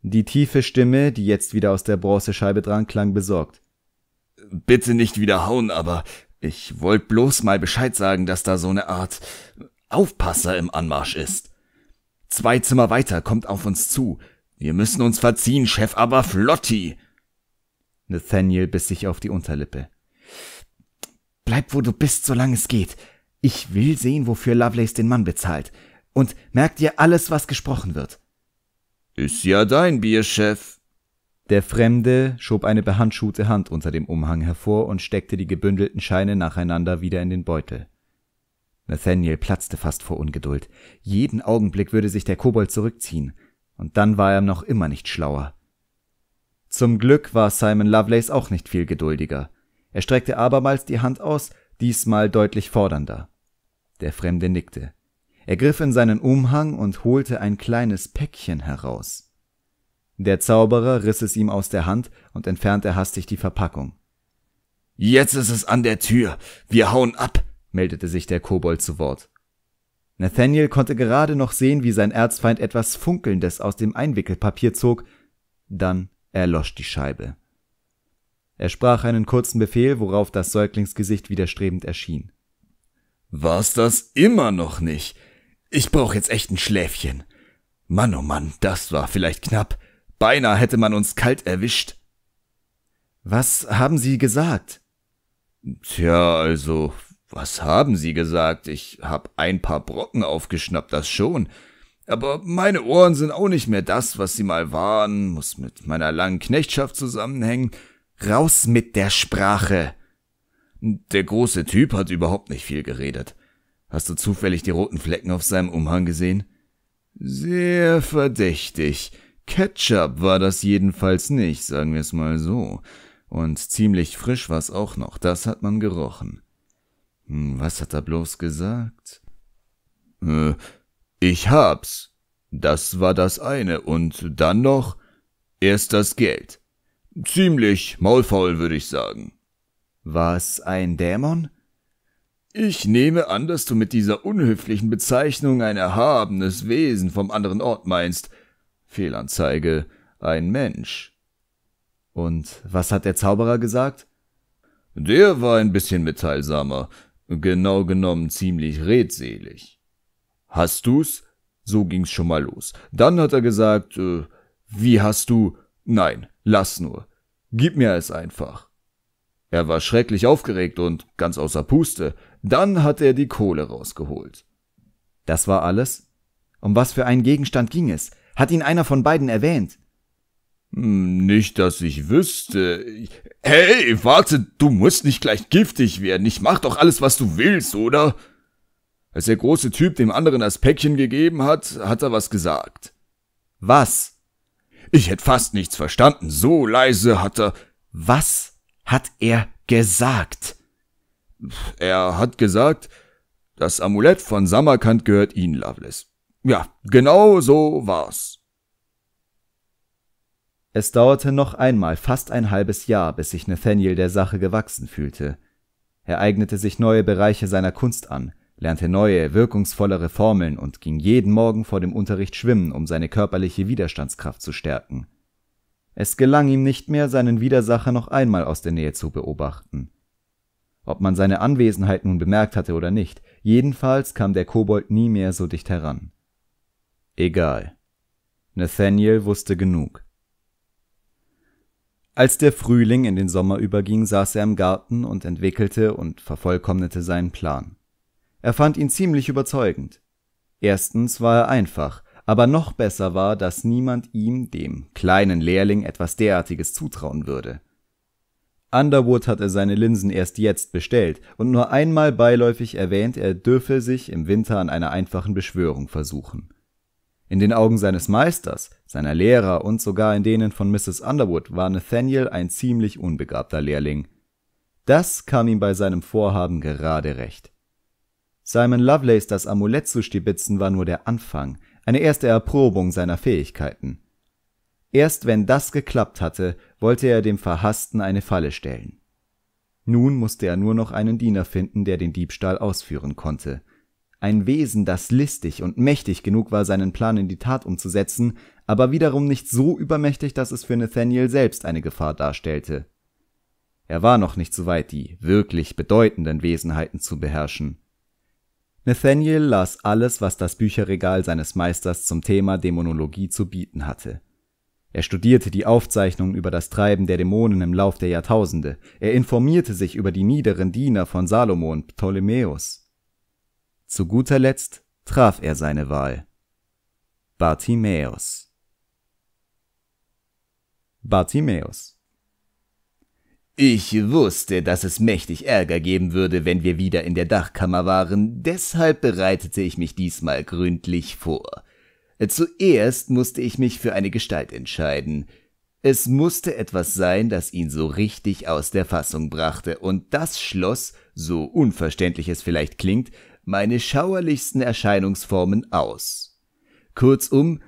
Die tiefe Stimme, die jetzt wieder aus der Bronzescheibe drang, klang besorgt. Bitte nicht wieder hauen, aber ich wollte bloß mal Bescheid sagen, dass da so eine Art Aufpasser im Anmarsch ist. Zwei Zimmer weiter kommt auf uns zu. Wir müssen uns verziehen, Chef, aber flotti! Nathaniel biss sich auf die Unterlippe. Bleib, wo du bist, solange es geht. Ich will sehen, wofür Lovelace den Mann bezahlt und merk dir alles, was gesprochen wird. Ist ja dein Bier, Chef. Der Fremde schob eine behandschuhte Hand unter dem Umhang hervor und steckte die gebündelten Scheine nacheinander wieder in den Beutel. Nathaniel platzte fast vor Ungeduld. Jeden Augenblick würde sich der Kobold zurückziehen, und dann war er noch immer nicht schlauer. Zum Glück war Simon Lovelace auch nicht viel geduldiger. Er streckte abermals die Hand aus, diesmal deutlich fordernder. Der Fremde nickte. Er griff in seinen Umhang und holte ein kleines Päckchen heraus. Der Zauberer riss es ihm aus der Hand und entfernte hastig die Verpackung. Jetzt ist es an der Tür. Wir hauen ab, meldete sich der Kobold zu Wort. Nathaniel konnte gerade noch sehen, wie sein Erzfeind etwas Funkelndes aus dem Einwickelpapier zog, dann erlosch die Scheibe. Er sprach einen kurzen Befehl, worauf das Säuglingsgesicht widerstrebend erschien. War's das immer noch nicht? Ich brauche jetzt echt ein Schläfchen. Mann, oh Mann, das war vielleicht knapp. Beinahe hätte man uns kalt erwischt. Was haben Sie gesagt? Tja, also, was haben Sie gesagt? Ich hab ein paar Brocken aufgeschnappt, das schon. Aber meine Ohren sind auch nicht mehr das, was sie mal waren, muss mit meiner langen Knechtschaft zusammenhängen. Raus mit der Sprache! Der große Typ hat überhaupt nicht viel geredet. Hast du zufällig die roten Flecken auf seinem Umhang gesehen? Sehr verdächtig. Ketchup war das jedenfalls nicht, sagen wir es mal so. Und ziemlich frisch war's auch noch, das hat man gerochen. Hm, was hat er bloß gesagt? Äh, ich hab's. Das war das eine. Und dann noch erst das Geld. Ziemlich maulfaul, würde ich sagen. War's ein Dämon? Ich nehme an, dass du mit dieser unhöflichen Bezeichnung ein erhabenes Wesen vom anderen Ort meinst. Fehlanzeige, ein Mensch. Und was hat der Zauberer gesagt? Der war ein bisschen mitteilsamer, genau genommen ziemlich redselig. Hast du's? So ging's schon mal los. Dann hat er gesagt, äh, wie hast du? Nein, lass nur. Gib mir es einfach. Er war schrecklich aufgeregt und ganz außer Puste. Dann hat er die Kohle rausgeholt. Das war alles? Um was für einen Gegenstand ging es? Hat ihn einer von beiden erwähnt? Hm, nicht, dass ich wüsste. Hey, warte, du musst nicht gleich giftig werden. Ich mach doch alles, was du willst, oder? Als der große Typ dem anderen das Päckchen gegeben hat, hat er was gesagt. Was? Ich hätte fast nichts verstanden. So leise hat er. Was hat er gesagt? Er hat gesagt, das Amulett von Samarkand gehört Ihnen, Lovelace. Ja, genau so war's. Es dauerte noch einmal fast ein halbes Jahr, bis sich Nathaniel der Sache gewachsen fühlte. Er eignete sich neue Bereiche seiner Kunst an, lernte neue, wirkungsvollere Formeln und ging jeden Morgen vor dem Unterricht schwimmen, um seine körperliche Widerstandskraft zu stärken. Es gelang ihm nicht mehr, seinen Widersacher noch einmal aus der Nähe zu beobachten ob man seine Anwesenheit nun bemerkt hatte oder nicht. Jedenfalls kam der Kobold nie mehr so dicht heran. Egal. Nathaniel wusste genug. Als der Frühling in den Sommer überging, saß er im Garten und entwickelte und vervollkommnete seinen Plan. Er fand ihn ziemlich überzeugend. Erstens war er einfach, aber noch besser war, dass niemand ihm, dem kleinen Lehrling, etwas derartiges zutrauen würde. Underwood hat er seine Linsen erst jetzt bestellt und nur einmal beiläufig erwähnt, er dürfe sich im Winter an einer einfachen Beschwörung versuchen. In den Augen seines Meisters, seiner Lehrer und sogar in denen von Mrs. Underwood war Nathaniel ein ziemlich unbegabter Lehrling. Das kam ihm bei seinem Vorhaben gerade recht. Simon Lovelace das Amulett zu stibitzen war nur der Anfang, eine erste Erprobung seiner Fähigkeiten. Erst wenn das geklappt hatte, wollte er dem Verhassten eine Falle stellen. Nun musste er nur noch einen Diener finden, der den Diebstahl ausführen konnte. Ein Wesen, das listig und mächtig genug war, seinen Plan in die Tat umzusetzen, aber wiederum nicht so übermächtig, dass es für Nathaniel selbst eine Gefahr darstellte. Er war noch nicht so weit, die wirklich bedeutenden Wesenheiten zu beherrschen. Nathaniel las alles, was das Bücherregal seines Meisters zum Thema Dämonologie zu bieten hatte. Er studierte die Aufzeichnungen über das Treiben der Dämonen im Lauf der Jahrtausende. Er informierte sich über die niederen Diener von Salomon, Ptolemäus. Zu guter Letzt traf er seine Wahl. Bartimäus. Bartimäus. Ich wusste, dass es mächtig Ärger geben würde, wenn wir wieder in der Dachkammer waren, deshalb bereitete ich mich diesmal gründlich vor. Zuerst musste ich mich für eine Gestalt entscheiden. Es musste etwas sein, das ihn so richtig aus der Fassung brachte, und das schloss, so unverständlich es vielleicht klingt, meine schauerlichsten Erscheinungsformen aus. Kurzum,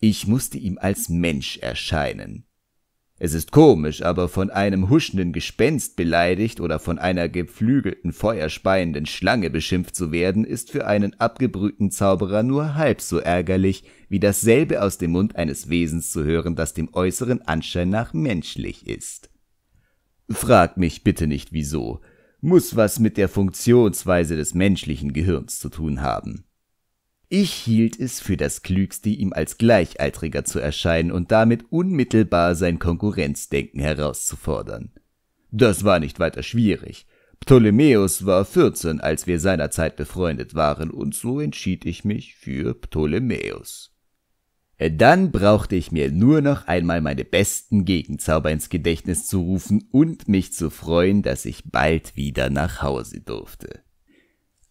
ich musste ihm als Mensch erscheinen. Es ist komisch, aber von einem huschenden Gespenst beleidigt oder von einer geflügelten, feuerspeienden Schlange beschimpft zu werden, ist für einen abgebrühten Zauberer nur halb so ärgerlich, wie dasselbe aus dem Mund eines Wesens zu hören, das dem äußeren Anschein nach menschlich ist. Frag mich bitte nicht wieso, muss was mit der Funktionsweise des menschlichen Gehirns zu tun haben. Ich hielt es für das Klügste, ihm als Gleichaltriger zu erscheinen und damit unmittelbar sein Konkurrenzdenken herauszufordern. Das war nicht weiter schwierig. Ptolemäus war 14, als wir seinerzeit befreundet waren, und so entschied ich mich für Ptolemäus. Dann brauchte ich mir nur noch einmal meine besten Gegenzauber ins Gedächtnis zu rufen und mich zu freuen, dass ich bald wieder nach Hause durfte.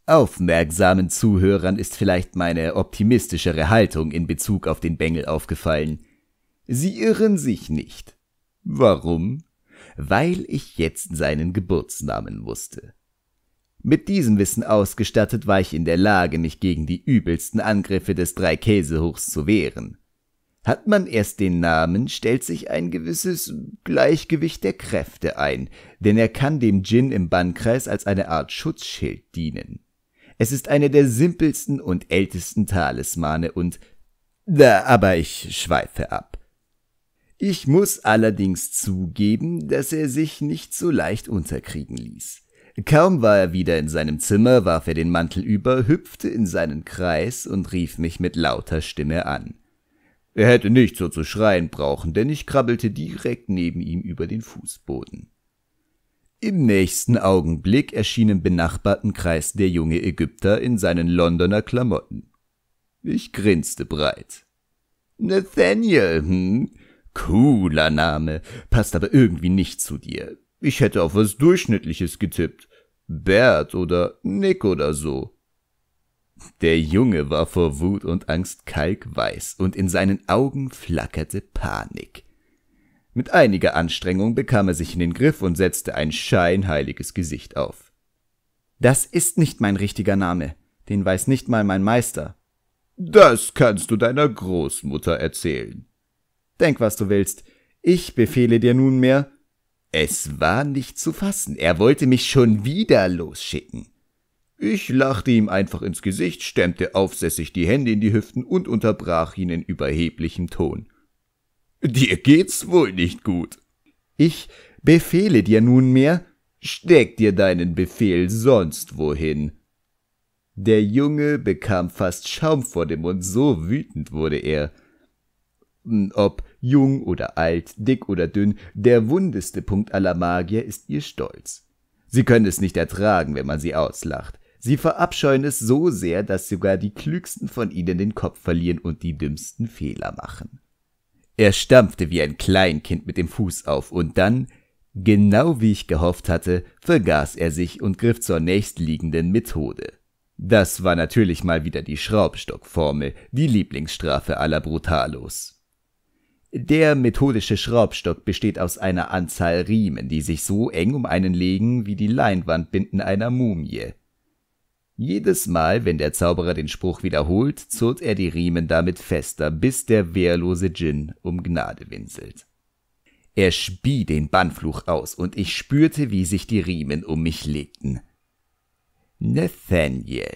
Aufmerksamen Zuhörern ist vielleicht meine optimistischere Haltung in Bezug auf den Bengel aufgefallen. Sie irren sich nicht. Warum? Weil ich jetzt seinen Geburtsnamen wusste. Mit diesem Wissen ausgestattet war ich in der Lage, mich gegen die übelsten Angriffe des Dreikäsehochs zu wehren. Hat man erst den Namen, stellt sich ein gewisses Gleichgewicht der Kräfte ein, denn er kann dem Djinn im Bannkreis als eine Art Schutzschild dienen. Es ist eine der simpelsten und ältesten Talismane und da aber ich schweife ab. Ich muss allerdings zugeben, dass er sich nicht so leicht unterkriegen ließ. Kaum war er wieder in seinem Zimmer, warf er den Mantel über, hüpfte in seinen Kreis und rief mich mit lauter Stimme an. Er hätte nicht so zu schreien brauchen, denn ich krabbelte direkt neben ihm über den Fußboden. Im nächsten Augenblick erschien im benachbarten Kreis der junge Ägypter in seinen Londoner Klamotten. Ich grinste breit. Nathaniel, hm? Cooler Name, passt aber irgendwie nicht zu dir. Ich hätte auf was Durchschnittliches getippt. Bert oder Nick oder so. Der Junge war vor Wut und Angst kalkweiß und in seinen Augen flackerte Panik. Mit einiger Anstrengung bekam er sich in den Griff und setzte ein scheinheiliges Gesicht auf. Das ist nicht mein richtiger Name, den weiß nicht mal mein Meister. Das kannst du deiner Großmutter erzählen. Denk, was du willst. Ich befehle dir nunmehr. Es war nicht zu fassen. Er wollte mich schon wieder losschicken. Ich lachte ihm einfach ins Gesicht, stemmte aufsässig die Hände in die Hüften und unterbrach ihn in überheblichem Ton. Dir geht's wohl nicht gut. Ich befehle dir nunmehr, steck dir deinen Befehl sonst wohin. Der Junge bekam fast Schaum vor dem Mund, so wütend wurde er. Hm, ob jung oder alt, dick oder dünn, der wundeste Punkt aller Magier ist ihr Stolz. Sie können es nicht ertragen, wenn man sie auslacht. Sie verabscheuen es so sehr, dass sogar die Klügsten von ihnen den Kopf verlieren und die dümmsten Fehler machen. Er stampfte wie ein Kleinkind mit dem Fuß auf und dann, genau wie ich gehofft hatte, vergaß er sich und griff zur nächstliegenden Methode. Das war natürlich mal wieder die Schraubstockformel, die Lieblingsstrafe aller Brutalos. Der methodische Schraubstock besteht aus einer Anzahl Riemen, die sich so eng um einen legen wie die Leinwandbinden einer Mumie. Jedes Mal, wenn der Zauberer den Spruch wiederholt, zurrt er die Riemen damit fester, bis der wehrlose Djinn um Gnade winselt. Er spie den Bannfluch aus, und ich spürte, wie sich die Riemen um mich legten. Nathaniel.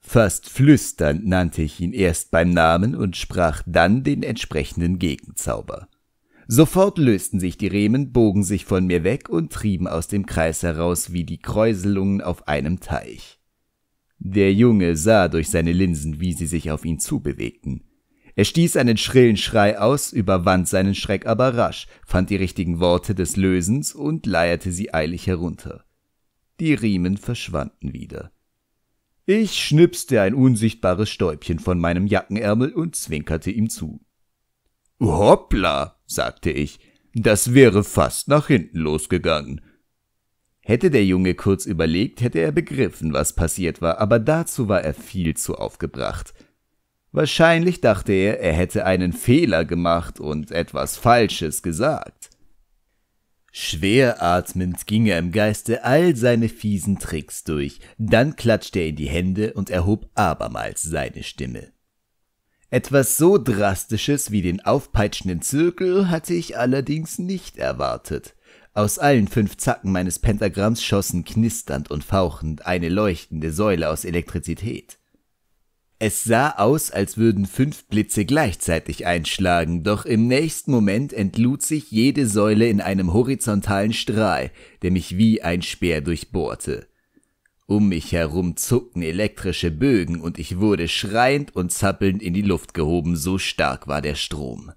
Fast flüsternd nannte ich ihn erst beim Namen und sprach dann den entsprechenden Gegenzauber. Sofort lösten sich die Riemen, bogen sich von mir weg und trieben aus dem Kreis heraus wie die Kräuselungen auf einem Teich. Der Junge sah durch seine Linsen, wie sie sich auf ihn zubewegten. Er stieß einen schrillen Schrei aus, überwand seinen Schreck aber rasch, fand die richtigen Worte des Lösens und leierte sie eilig herunter. Die Riemen verschwanden wieder. Ich schnipste ein unsichtbares Stäubchen von meinem Jackenärmel und zwinkerte ihm zu. Hoppla, sagte ich, das wäre fast nach hinten losgegangen. Hätte der Junge kurz überlegt, hätte er begriffen, was passiert war, aber dazu war er viel zu aufgebracht. Wahrscheinlich dachte er, er hätte einen Fehler gemacht und etwas Falsches gesagt. Schwer atmend ging er im Geiste all seine fiesen Tricks durch, dann klatschte er in die Hände und erhob abermals seine Stimme. Etwas so Drastisches wie den aufpeitschenden Zirkel hatte ich allerdings nicht erwartet. Aus allen fünf Zacken meines Pentagramms schossen knisternd und fauchend eine leuchtende Säule aus Elektrizität. Es sah aus, als würden fünf Blitze gleichzeitig einschlagen, doch im nächsten Moment entlud sich jede Säule in einem horizontalen Strahl, der mich wie ein Speer durchbohrte. Um mich herum zuckten elektrische Bögen und ich wurde schreiend und zappelnd in die Luft gehoben, so stark war der Strom.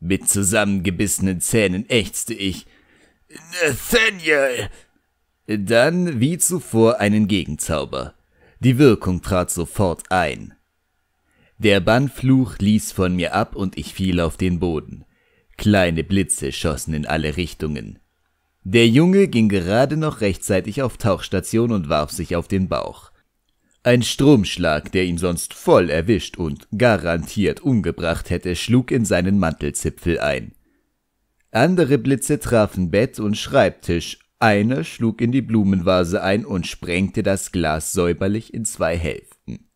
Mit zusammengebissenen Zähnen ächzte ich Nathaniel! Dann wie zuvor einen Gegenzauber. Die Wirkung trat sofort ein. Der Bannfluch ließ von mir ab und ich fiel auf den Boden. Kleine Blitze schossen in alle Richtungen. Der Junge ging gerade noch rechtzeitig auf Tauchstation und warf sich auf den Bauch. Ein Stromschlag, der ihn sonst voll erwischt und garantiert umgebracht hätte, schlug in seinen Mantelzipfel ein. Andere Blitze trafen Bett und Schreibtisch. Einer schlug in die Blumenvase ein und sprengte das Glas säuberlich in zwei Hälften.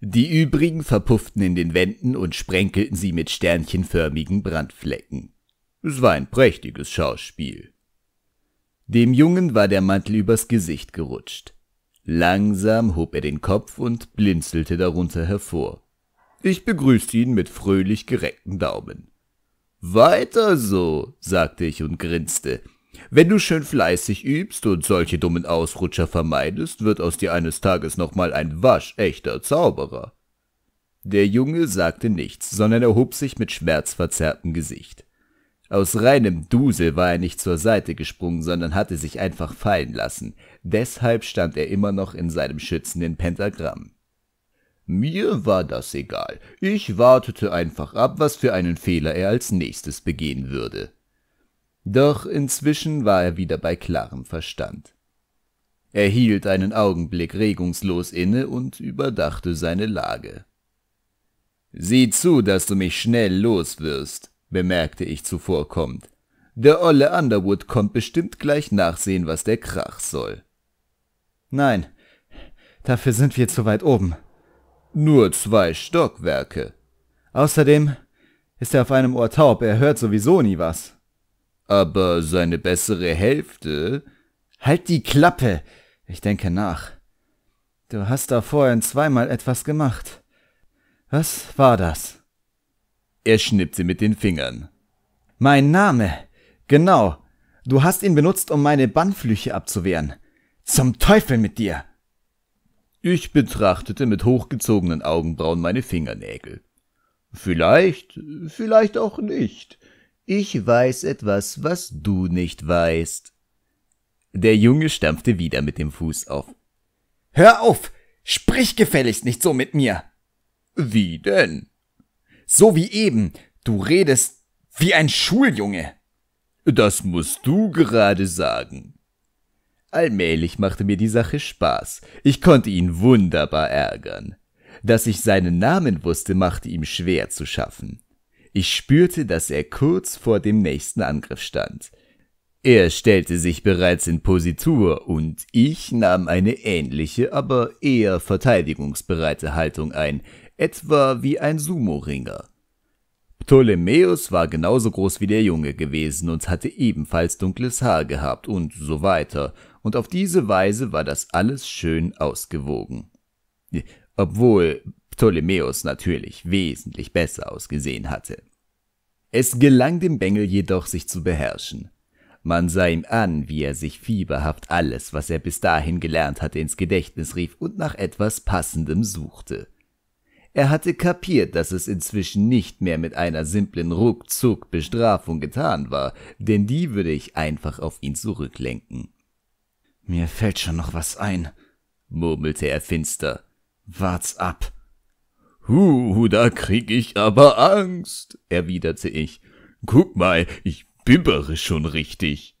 Die übrigen verpufften in den Wänden und sprenkelten sie mit sternchenförmigen Brandflecken. Es war ein prächtiges Schauspiel. Dem Jungen war der Mantel übers Gesicht gerutscht. Langsam hob er den Kopf und blinzelte darunter hervor. Ich begrüßte ihn mit fröhlich gereckten Daumen. Weiter so, sagte ich und grinste. Wenn du schön fleißig übst und solche dummen Ausrutscher vermeidest, wird aus dir eines Tages nochmal ein waschechter Zauberer. Der Junge sagte nichts, sondern erhob sich mit schmerzverzerrtem Gesicht. Aus reinem Dusel war er nicht zur Seite gesprungen, sondern hatte sich einfach fallen lassen. Deshalb stand er immer noch in seinem schützenden Pentagramm. Mir war das egal. Ich wartete einfach ab, was für einen Fehler er als nächstes begehen würde. Doch inzwischen war er wieder bei klarem Verstand. Er hielt einen Augenblick regungslos inne und überdachte seine Lage. Sieh zu, dass du mich schnell loswirst«, bemerkte ich zuvorkommend. Der olle Underwood kommt bestimmt gleich nachsehen, was der Krach soll. Nein, dafür sind wir zu weit oben, nur zwei Stockwerke. Außerdem ist er auf einem Ohr taub, er hört sowieso nie was. Aber seine bessere Hälfte? Halt die Klappe! Ich denke nach. Du hast da vorhin zweimal etwas gemacht. Was war das? Er schnippte mit den Fingern. Mein Name! Genau! Du hast ihn benutzt, um meine Bannflüche abzuwehren. Zum Teufel mit dir! Ich betrachtete mit hochgezogenen Augenbrauen meine Fingernägel. Vielleicht, vielleicht auch nicht. Ich weiß etwas, was du nicht weißt. Der Junge stampfte wieder mit dem Fuß auf. Hör auf! Sprich gefälligst nicht so mit mir! Wie denn? So wie eben. Du redest wie ein Schuljunge. Das musst du gerade sagen. Allmählich machte mir die Sache Spaß. Ich konnte ihn wunderbar ärgern. Dass ich seinen Namen wusste, machte ihm schwer zu schaffen. Ich spürte, dass er kurz vor dem nächsten Angriff stand. Er stellte sich bereits in Positur und ich nahm eine ähnliche, aber eher verteidigungsbereite Haltung ein, etwa wie ein Sumo-Ringer. Ptolemäus war genauso groß wie der Junge gewesen und hatte ebenfalls dunkles Haar gehabt und so weiter, und auf diese Weise war das alles schön ausgewogen. Obwohl Ptolemäus natürlich wesentlich besser ausgesehen hatte. Es gelang dem Bengel jedoch, sich zu beherrschen. Man sah ihm an, wie er sich fieberhaft alles, was er bis dahin gelernt hatte, ins Gedächtnis rief und nach etwas Passendem suchte. Er hatte kapiert, dass es inzwischen nicht mehr mit einer simplen Ruckzuck-Bestrafung getan war, denn die würde ich einfach auf ihn zurücklenken. Mir fällt schon noch was ein, murmelte er finster. Wart's ab. Huh, da krieg ich aber Angst, erwiderte ich. Guck mal, ich bibbere schon richtig.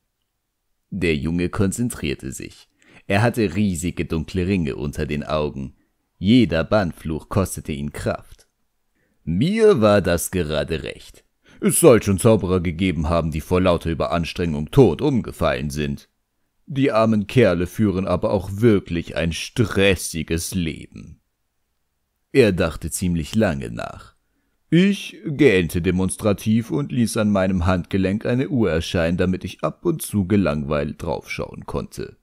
Der Junge konzentrierte sich. Er hatte riesige dunkle Ringe unter den Augen. Jeder Bandfluch kostete ihn Kraft. Mir war das gerade recht. Es soll schon Zauberer gegeben haben, die vor lauter Überanstrengung tot umgefallen sind. Die armen Kerle führen aber auch wirklich ein stressiges Leben. Er dachte ziemlich lange nach. Ich gähnte demonstrativ und ließ an meinem Handgelenk eine Uhr erscheinen, damit ich ab und zu gelangweilt draufschauen konnte.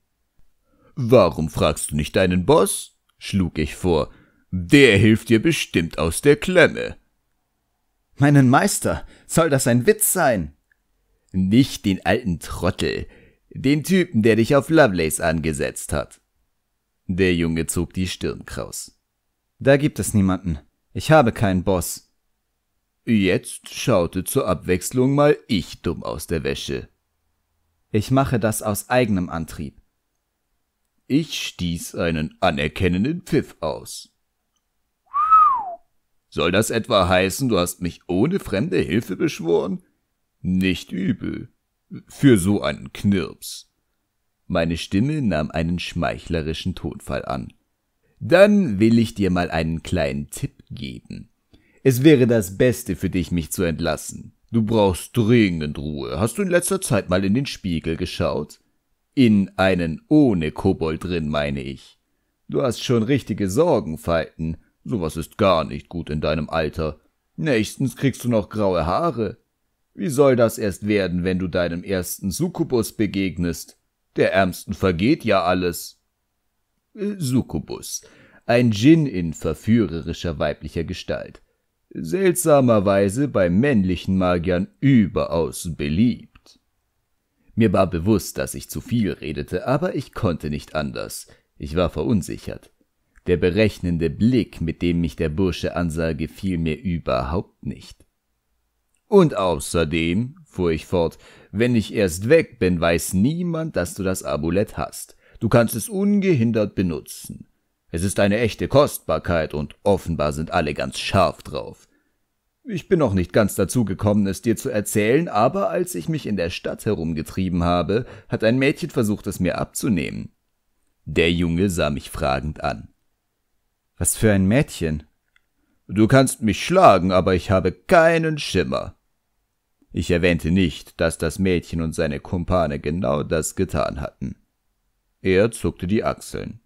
Warum fragst du nicht deinen Boss? schlug ich vor. Der hilft dir bestimmt aus der Klemme. Meinen Meister, soll das ein Witz sein? Nicht den alten Trottel, den Typen, der dich auf Lovelace angesetzt hat. Der Junge zog die Stirn kraus. Da gibt es niemanden. Ich habe keinen Boss. Jetzt schaute zur Abwechslung mal ich dumm aus der Wäsche. Ich mache das aus eigenem Antrieb. Ich stieß einen anerkennenden Pfiff aus. Soll das etwa heißen, du hast mich ohne fremde Hilfe beschworen? Nicht übel. Für so einen Knirps. Meine Stimme nahm einen schmeichlerischen Tonfall an. Dann will ich dir mal einen kleinen Tipp geben. Es wäre das Beste für dich, mich zu entlassen. Du brauchst dringend Ruhe. Hast du in letzter Zeit mal in den Spiegel geschaut? In einen ohne Kobold drin, meine ich. Du hast schon richtige Sorgenfalten. Sowas ist gar nicht gut in deinem Alter. Nächstens kriegst du noch graue Haare. Wie soll das erst werden, wenn du deinem ersten Succubus begegnest? Der Ärmsten vergeht ja alles. Succubus. Ein Djinn in verführerischer weiblicher Gestalt. Seltsamerweise bei männlichen Magiern überaus beliebt. Mir war bewusst, dass ich zu viel redete, aber ich konnte nicht anders. Ich war verunsichert. Der berechnende Blick, mit dem mich der Bursche ansah, gefiel mir überhaupt nicht. Und außerdem, fuhr ich fort, wenn ich erst weg bin, weiß niemand, dass du das Abulett hast. Du kannst es ungehindert benutzen. Es ist eine echte Kostbarkeit und offenbar sind alle ganz scharf drauf. Ich bin noch nicht ganz dazu gekommen, es dir zu erzählen, aber als ich mich in der Stadt herumgetrieben habe, hat ein Mädchen versucht, es mir abzunehmen. Der Junge sah mich fragend an. Was für ein Mädchen? Du kannst mich schlagen, aber ich habe keinen Schimmer. Ich erwähnte nicht, dass das Mädchen und seine Kumpane genau das getan hatten. Er zuckte die Achseln.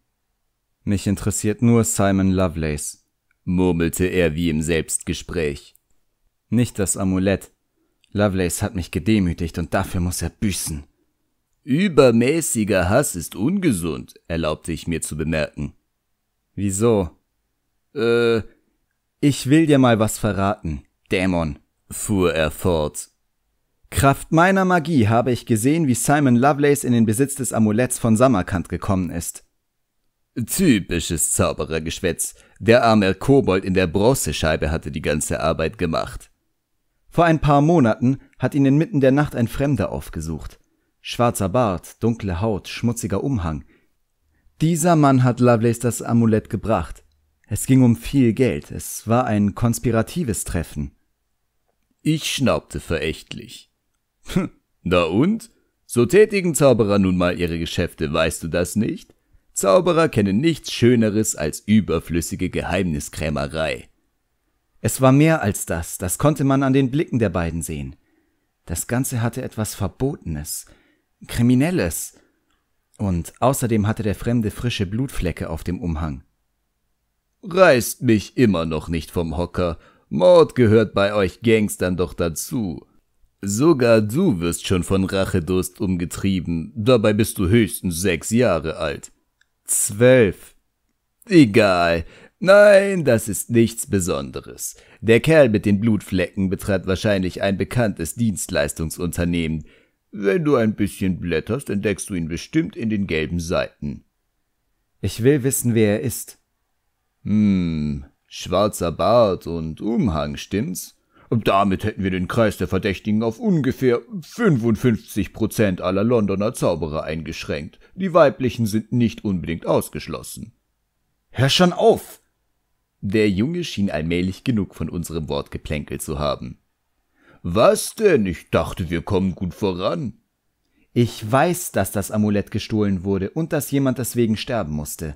Mich interessiert nur Simon Lovelace, murmelte er wie im Selbstgespräch. Nicht das Amulett. Lovelace hat mich gedemütigt und dafür muss er büßen. Übermäßiger Hass ist ungesund, erlaubte ich mir zu bemerken. Wieso? Äh, ich will dir mal was verraten, Dämon, fuhr er fort. Kraft meiner Magie habe ich gesehen, wie Simon Lovelace in den Besitz des Amuletts von Samarkand gekommen ist. Typisches Zauberergeschwätz. Der arme Kobold in der Bronzescheibe hatte die ganze Arbeit gemacht. Vor ein paar Monaten hat ihn inmitten der Nacht ein Fremder aufgesucht. Schwarzer Bart, dunkle Haut, schmutziger Umhang. Dieser Mann hat Lovelace das Amulett gebracht. Es ging um viel Geld. Es war ein konspiratives Treffen. Ich schnaubte verächtlich. Na und? So tätigen Zauberer nun mal ihre Geschäfte, weißt du das nicht? Zauberer kennen nichts Schöneres als überflüssige Geheimniskrämerei. Es war mehr als das, das konnte man an den Blicken der beiden sehen. Das Ganze hatte etwas Verbotenes, Kriminelles. Und außerdem hatte der Fremde frische Blutflecke auf dem Umhang. Reißt mich immer noch nicht vom Hocker. Mord gehört bei euch Gangstern doch dazu. Sogar du wirst schon von Rachedurst umgetrieben, dabei bist du höchstens sechs Jahre alt. Zwölf. Egal. Nein, das ist nichts Besonderes. Der Kerl mit den Blutflecken betreibt wahrscheinlich ein bekanntes Dienstleistungsunternehmen. Wenn du ein bisschen blätterst, entdeckst du ihn bestimmt in den gelben Seiten. Ich will wissen, wer er ist. Hm, schwarzer Bart und Umhang, stimmt's? Damit hätten wir den Kreis der Verdächtigen auf ungefähr 55 Prozent aller Londoner Zauberer eingeschränkt. Die weiblichen sind nicht unbedingt ausgeschlossen. Hör schon auf! Der Junge schien allmählich genug von unserem Wort geplänkelt zu haben. Was denn? Ich dachte, wir kommen gut voran. Ich weiß, dass das Amulett gestohlen wurde und dass jemand deswegen sterben musste.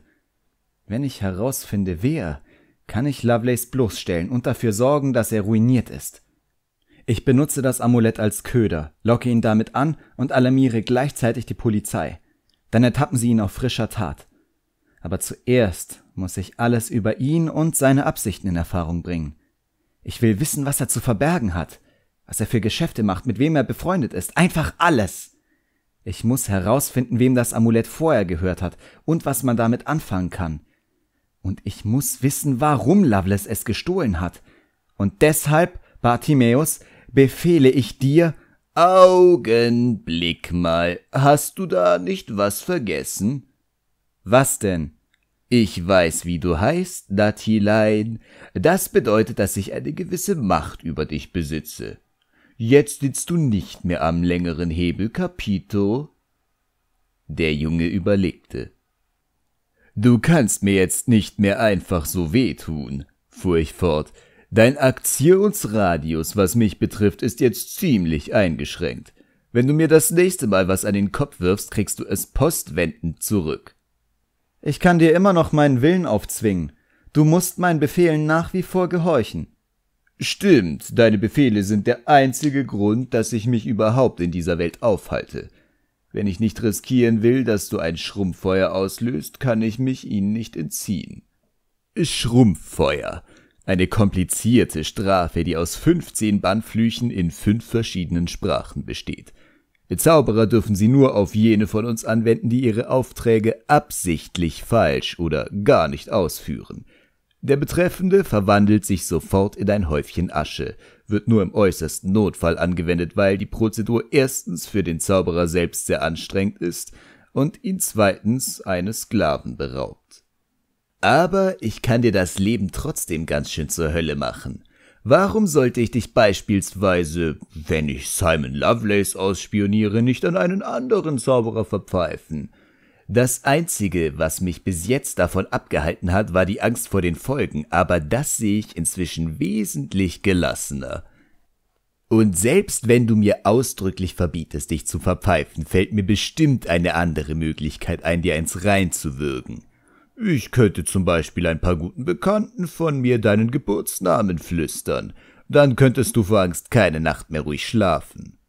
Wenn ich herausfinde, wer, kann ich Lovelace bloßstellen und dafür sorgen, dass er ruiniert ist. Ich benutze das Amulett als Köder, locke ihn damit an und alarmiere gleichzeitig die Polizei. Dann ertappen sie ihn auf frischer Tat. Aber zuerst muss ich alles über ihn und seine Absichten in Erfahrung bringen. Ich will wissen, was er zu verbergen hat, was er für Geschäfte macht, mit wem er befreundet ist, einfach alles. Ich muss herausfinden, wem das Amulett vorher gehört hat und was man damit anfangen kann. Und ich muss wissen, warum Loveless es gestohlen hat. Und deshalb, Bartimäus, befehle ich dir, Augenblick mal, hast du da nicht was vergessen? Was denn? Ich weiß, wie du heißt, Datilein. Das bedeutet, dass ich eine gewisse Macht über dich besitze. Jetzt sitzt du nicht mehr am längeren Hebel, Capito. Der Junge überlegte. Du kannst mir jetzt nicht mehr einfach so wehtun, fuhr ich fort. Dein Aktionsradius, was mich betrifft, ist jetzt ziemlich eingeschränkt. Wenn du mir das nächste Mal was an den Kopf wirfst, kriegst du es postwendend zurück. Ich kann dir immer noch meinen Willen aufzwingen. Du musst meinen Befehlen nach wie vor gehorchen. Stimmt, deine Befehle sind der einzige Grund, dass ich mich überhaupt in dieser Welt aufhalte. Wenn ich nicht riskieren will, dass du ein Schrumpffeuer auslöst, kann ich mich ihnen nicht entziehen. Schrumpffeuer. Eine komplizierte Strafe, die aus 15 Bannflüchen in fünf verschiedenen Sprachen besteht. Zauberer dürfen sie nur auf jene von uns anwenden, die ihre Aufträge absichtlich falsch oder gar nicht ausführen. Der Betreffende verwandelt sich sofort in ein Häufchen Asche, wird nur im äußersten Notfall angewendet, weil die Prozedur erstens für den Zauberer selbst sehr anstrengend ist und ihn zweitens eines Sklaven beraubt. Aber ich kann dir das Leben trotzdem ganz schön zur Hölle machen. Warum sollte ich dich beispielsweise, wenn ich Simon Lovelace ausspioniere, nicht an einen anderen Zauberer verpfeifen? Das Einzige, was mich bis jetzt davon abgehalten hat, war die Angst vor den Folgen, aber das sehe ich inzwischen wesentlich gelassener. Und selbst wenn du mir ausdrücklich verbietest, dich zu verpfeifen, fällt mir bestimmt eine andere Möglichkeit ein, dir ins Rein zu würgen. Ich könnte zum Beispiel ein paar guten Bekannten von mir deinen Geburtsnamen flüstern, dann könntest du vor Angst keine Nacht mehr ruhig schlafen.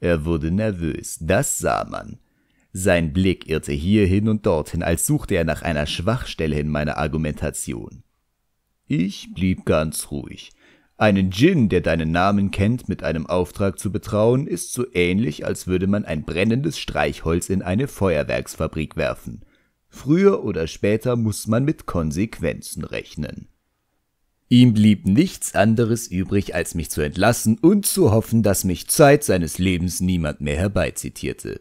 Er wurde nervös, das sah man, sein Blick irrte hierhin und dorthin, als suchte er nach einer Schwachstelle in meiner Argumentation. Ich blieb ganz ruhig. Einen Djinn, der deinen Namen kennt, mit einem Auftrag zu betrauen, ist so ähnlich, als würde man ein brennendes Streichholz in eine Feuerwerksfabrik werfen. Früher oder später muss man mit Konsequenzen rechnen. Ihm blieb nichts anderes übrig, als mich zu entlassen und zu hoffen, dass mich Zeit seines Lebens niemand mehr herbeizitierte.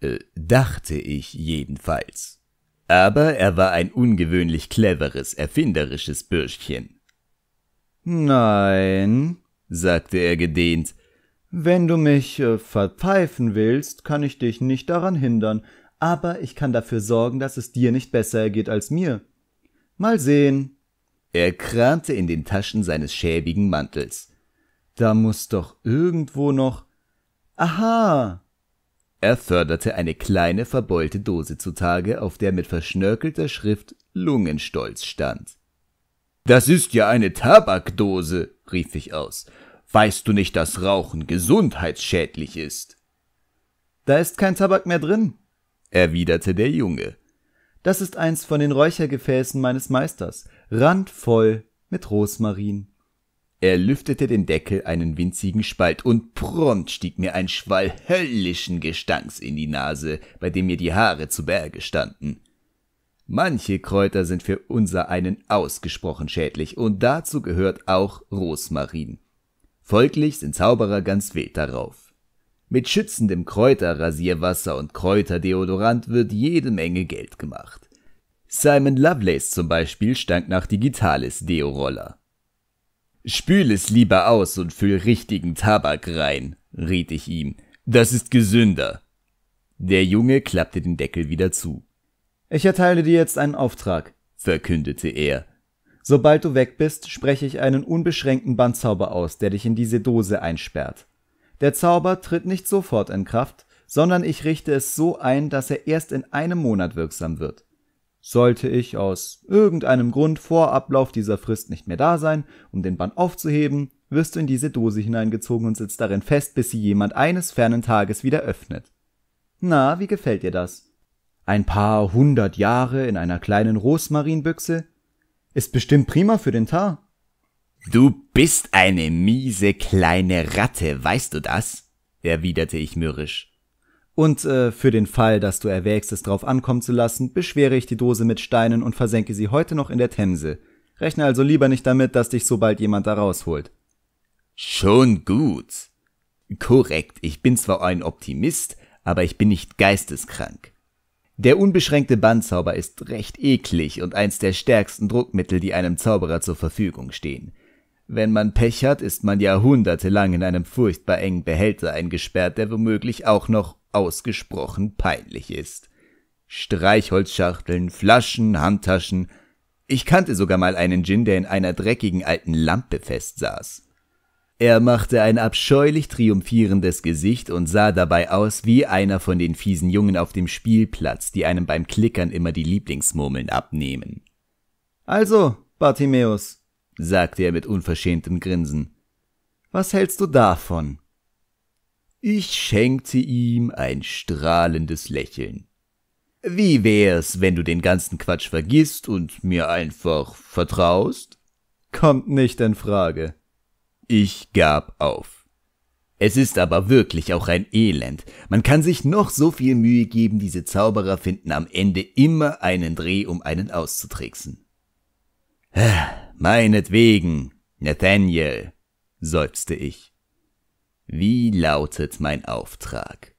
Äh, dachte ich jedenfalls. Aber er war ein ungewöhnlich cleveres, erfinderisches Bürschchen. Nein, sagte er gedehnt, wenn du mich äh, verpfeifen willst, kann ich dich nicht daran hindern, aber ich kann dafür sorgen, dass es dir nicht besser ergeht als mir. Mal sehen. Er kramte in den Taschen seines schäbigen Mantels. Da muß doch irgendwo noch. Aha. Er förderte eine kleine verbeulte Dose zutage, auf der mit verschnörkelter Schrift Lungenstolz stand. Das ist ja eine Tabakdose, rief ich aus. Weißt du nicht, dass Rauchen gesundheitsschädlich ist? Da ist kein Tabak mehr drin, erwiderte der Junge. Das ist eins von den Räuchergefäßen meines Meisters, randvoll mit Rosmarin. Er lüftete den Deckel einen winzigen Spalt und prompt stieg mir ein Schwall höllischen Gestanks in die Nase, bei dem mir die Haare zu Berge standen. Manche Kräuter sind für unser einen ausgesprochen schädlich und dazu gehört auch Rosmarin. Folglich sind Zauberer ganz wild darauf. Mit schützendem Kräuterrasierwasser und Kräuterdeodorant wird jede Menge Geld gemacht. Simon Lovelace zum Beispiel stank nach Digitalis Deo-Roller. Spül es lieber aus und füll richtigen Tabak rein, riet ich ihm. Das ist gesünder. Der Junge klappte den Deckel wieder zu. Ich erteile dir jetzt einen Auftrag, verkündete er. Sobald du weg bist, spreche ich einen unbeschränkten Bandzauber aus, der dich in diese Dose einsperrt. Der Zauber tritt nicht sofort in Kraft, sondern ich richte es so ein, dass er erst in einem Monat wirksam wird. Sollte ich aus irgendeinem Grund vor Ablauf dieser Frist nicht mehr da sein, um den Bann aufzuheben, wirst du in diese Dose hineingezogen und sitzt darin fest, bis sie jemand eines fernen Tages wieder öffnet. Na, wie gefällt dir das? Ein paar hundert Jahre in einer kleinen Rosmarinbüchse? Ist bestimmt prima für den Tar. Du bist eine miese kleine Ratte, weißt du das? erwiderte ich mürrisch. Und äh, für den Fall, dass du erwägst, es drauf ankommen zu lassen, beschwere ich die Dose mit Steinen und versenke sie heute noch in der Themse. Rechne also lieber nicht damit, dass dich sobald jemand da rausholt. Schon gut. Korrekt, ich bin zwar ein Optimist, aber ich bin nicht geisteskrank. Der unbeschränkte Bandzauber ist recht eklig und eins der stärksten Druckmittel, die einem Zauberer zur Verfügung stehen. Wenn man Pech hat, ist man jahrhundertelang in einem furchtbar engen Behälter eingesperrt, der womöglich auch noch ausgesprochen peinlich ist. Streichholzschachteln, Flaschen, Handtaschen. Ich kannte sogar mal einen Gin, der in einer dreckigen alten Lampe festsaß. Er machte ein abscheulich triumphierendes Gesicht und sah dabei aus wie einer von den fiesen Jungen auf dem Spielplatz, die einem beim Klickern immer die Lieblingsmurmeln abnehmen. Also, Bartimäus, sagte er mit unverschämtem Grinsen, was hältst du davon? Ich schenkte ihm ein strahlendes Lächeln. Wie wär's, wenn du den ganzen Quatsch vergisst und mir einfach vertraust? Kommt nicht in Frage. Ich gab auf. Es ist aber wirklich auch ein Elend. Man kann sich noch so viel Mühe geben, diese Zauberer finden am Ende immer einen Dreh, um einen auszutricksen. Äh, meinetwegen, Nathaniel, seufzte ich. Wie lautet mein Auftrag?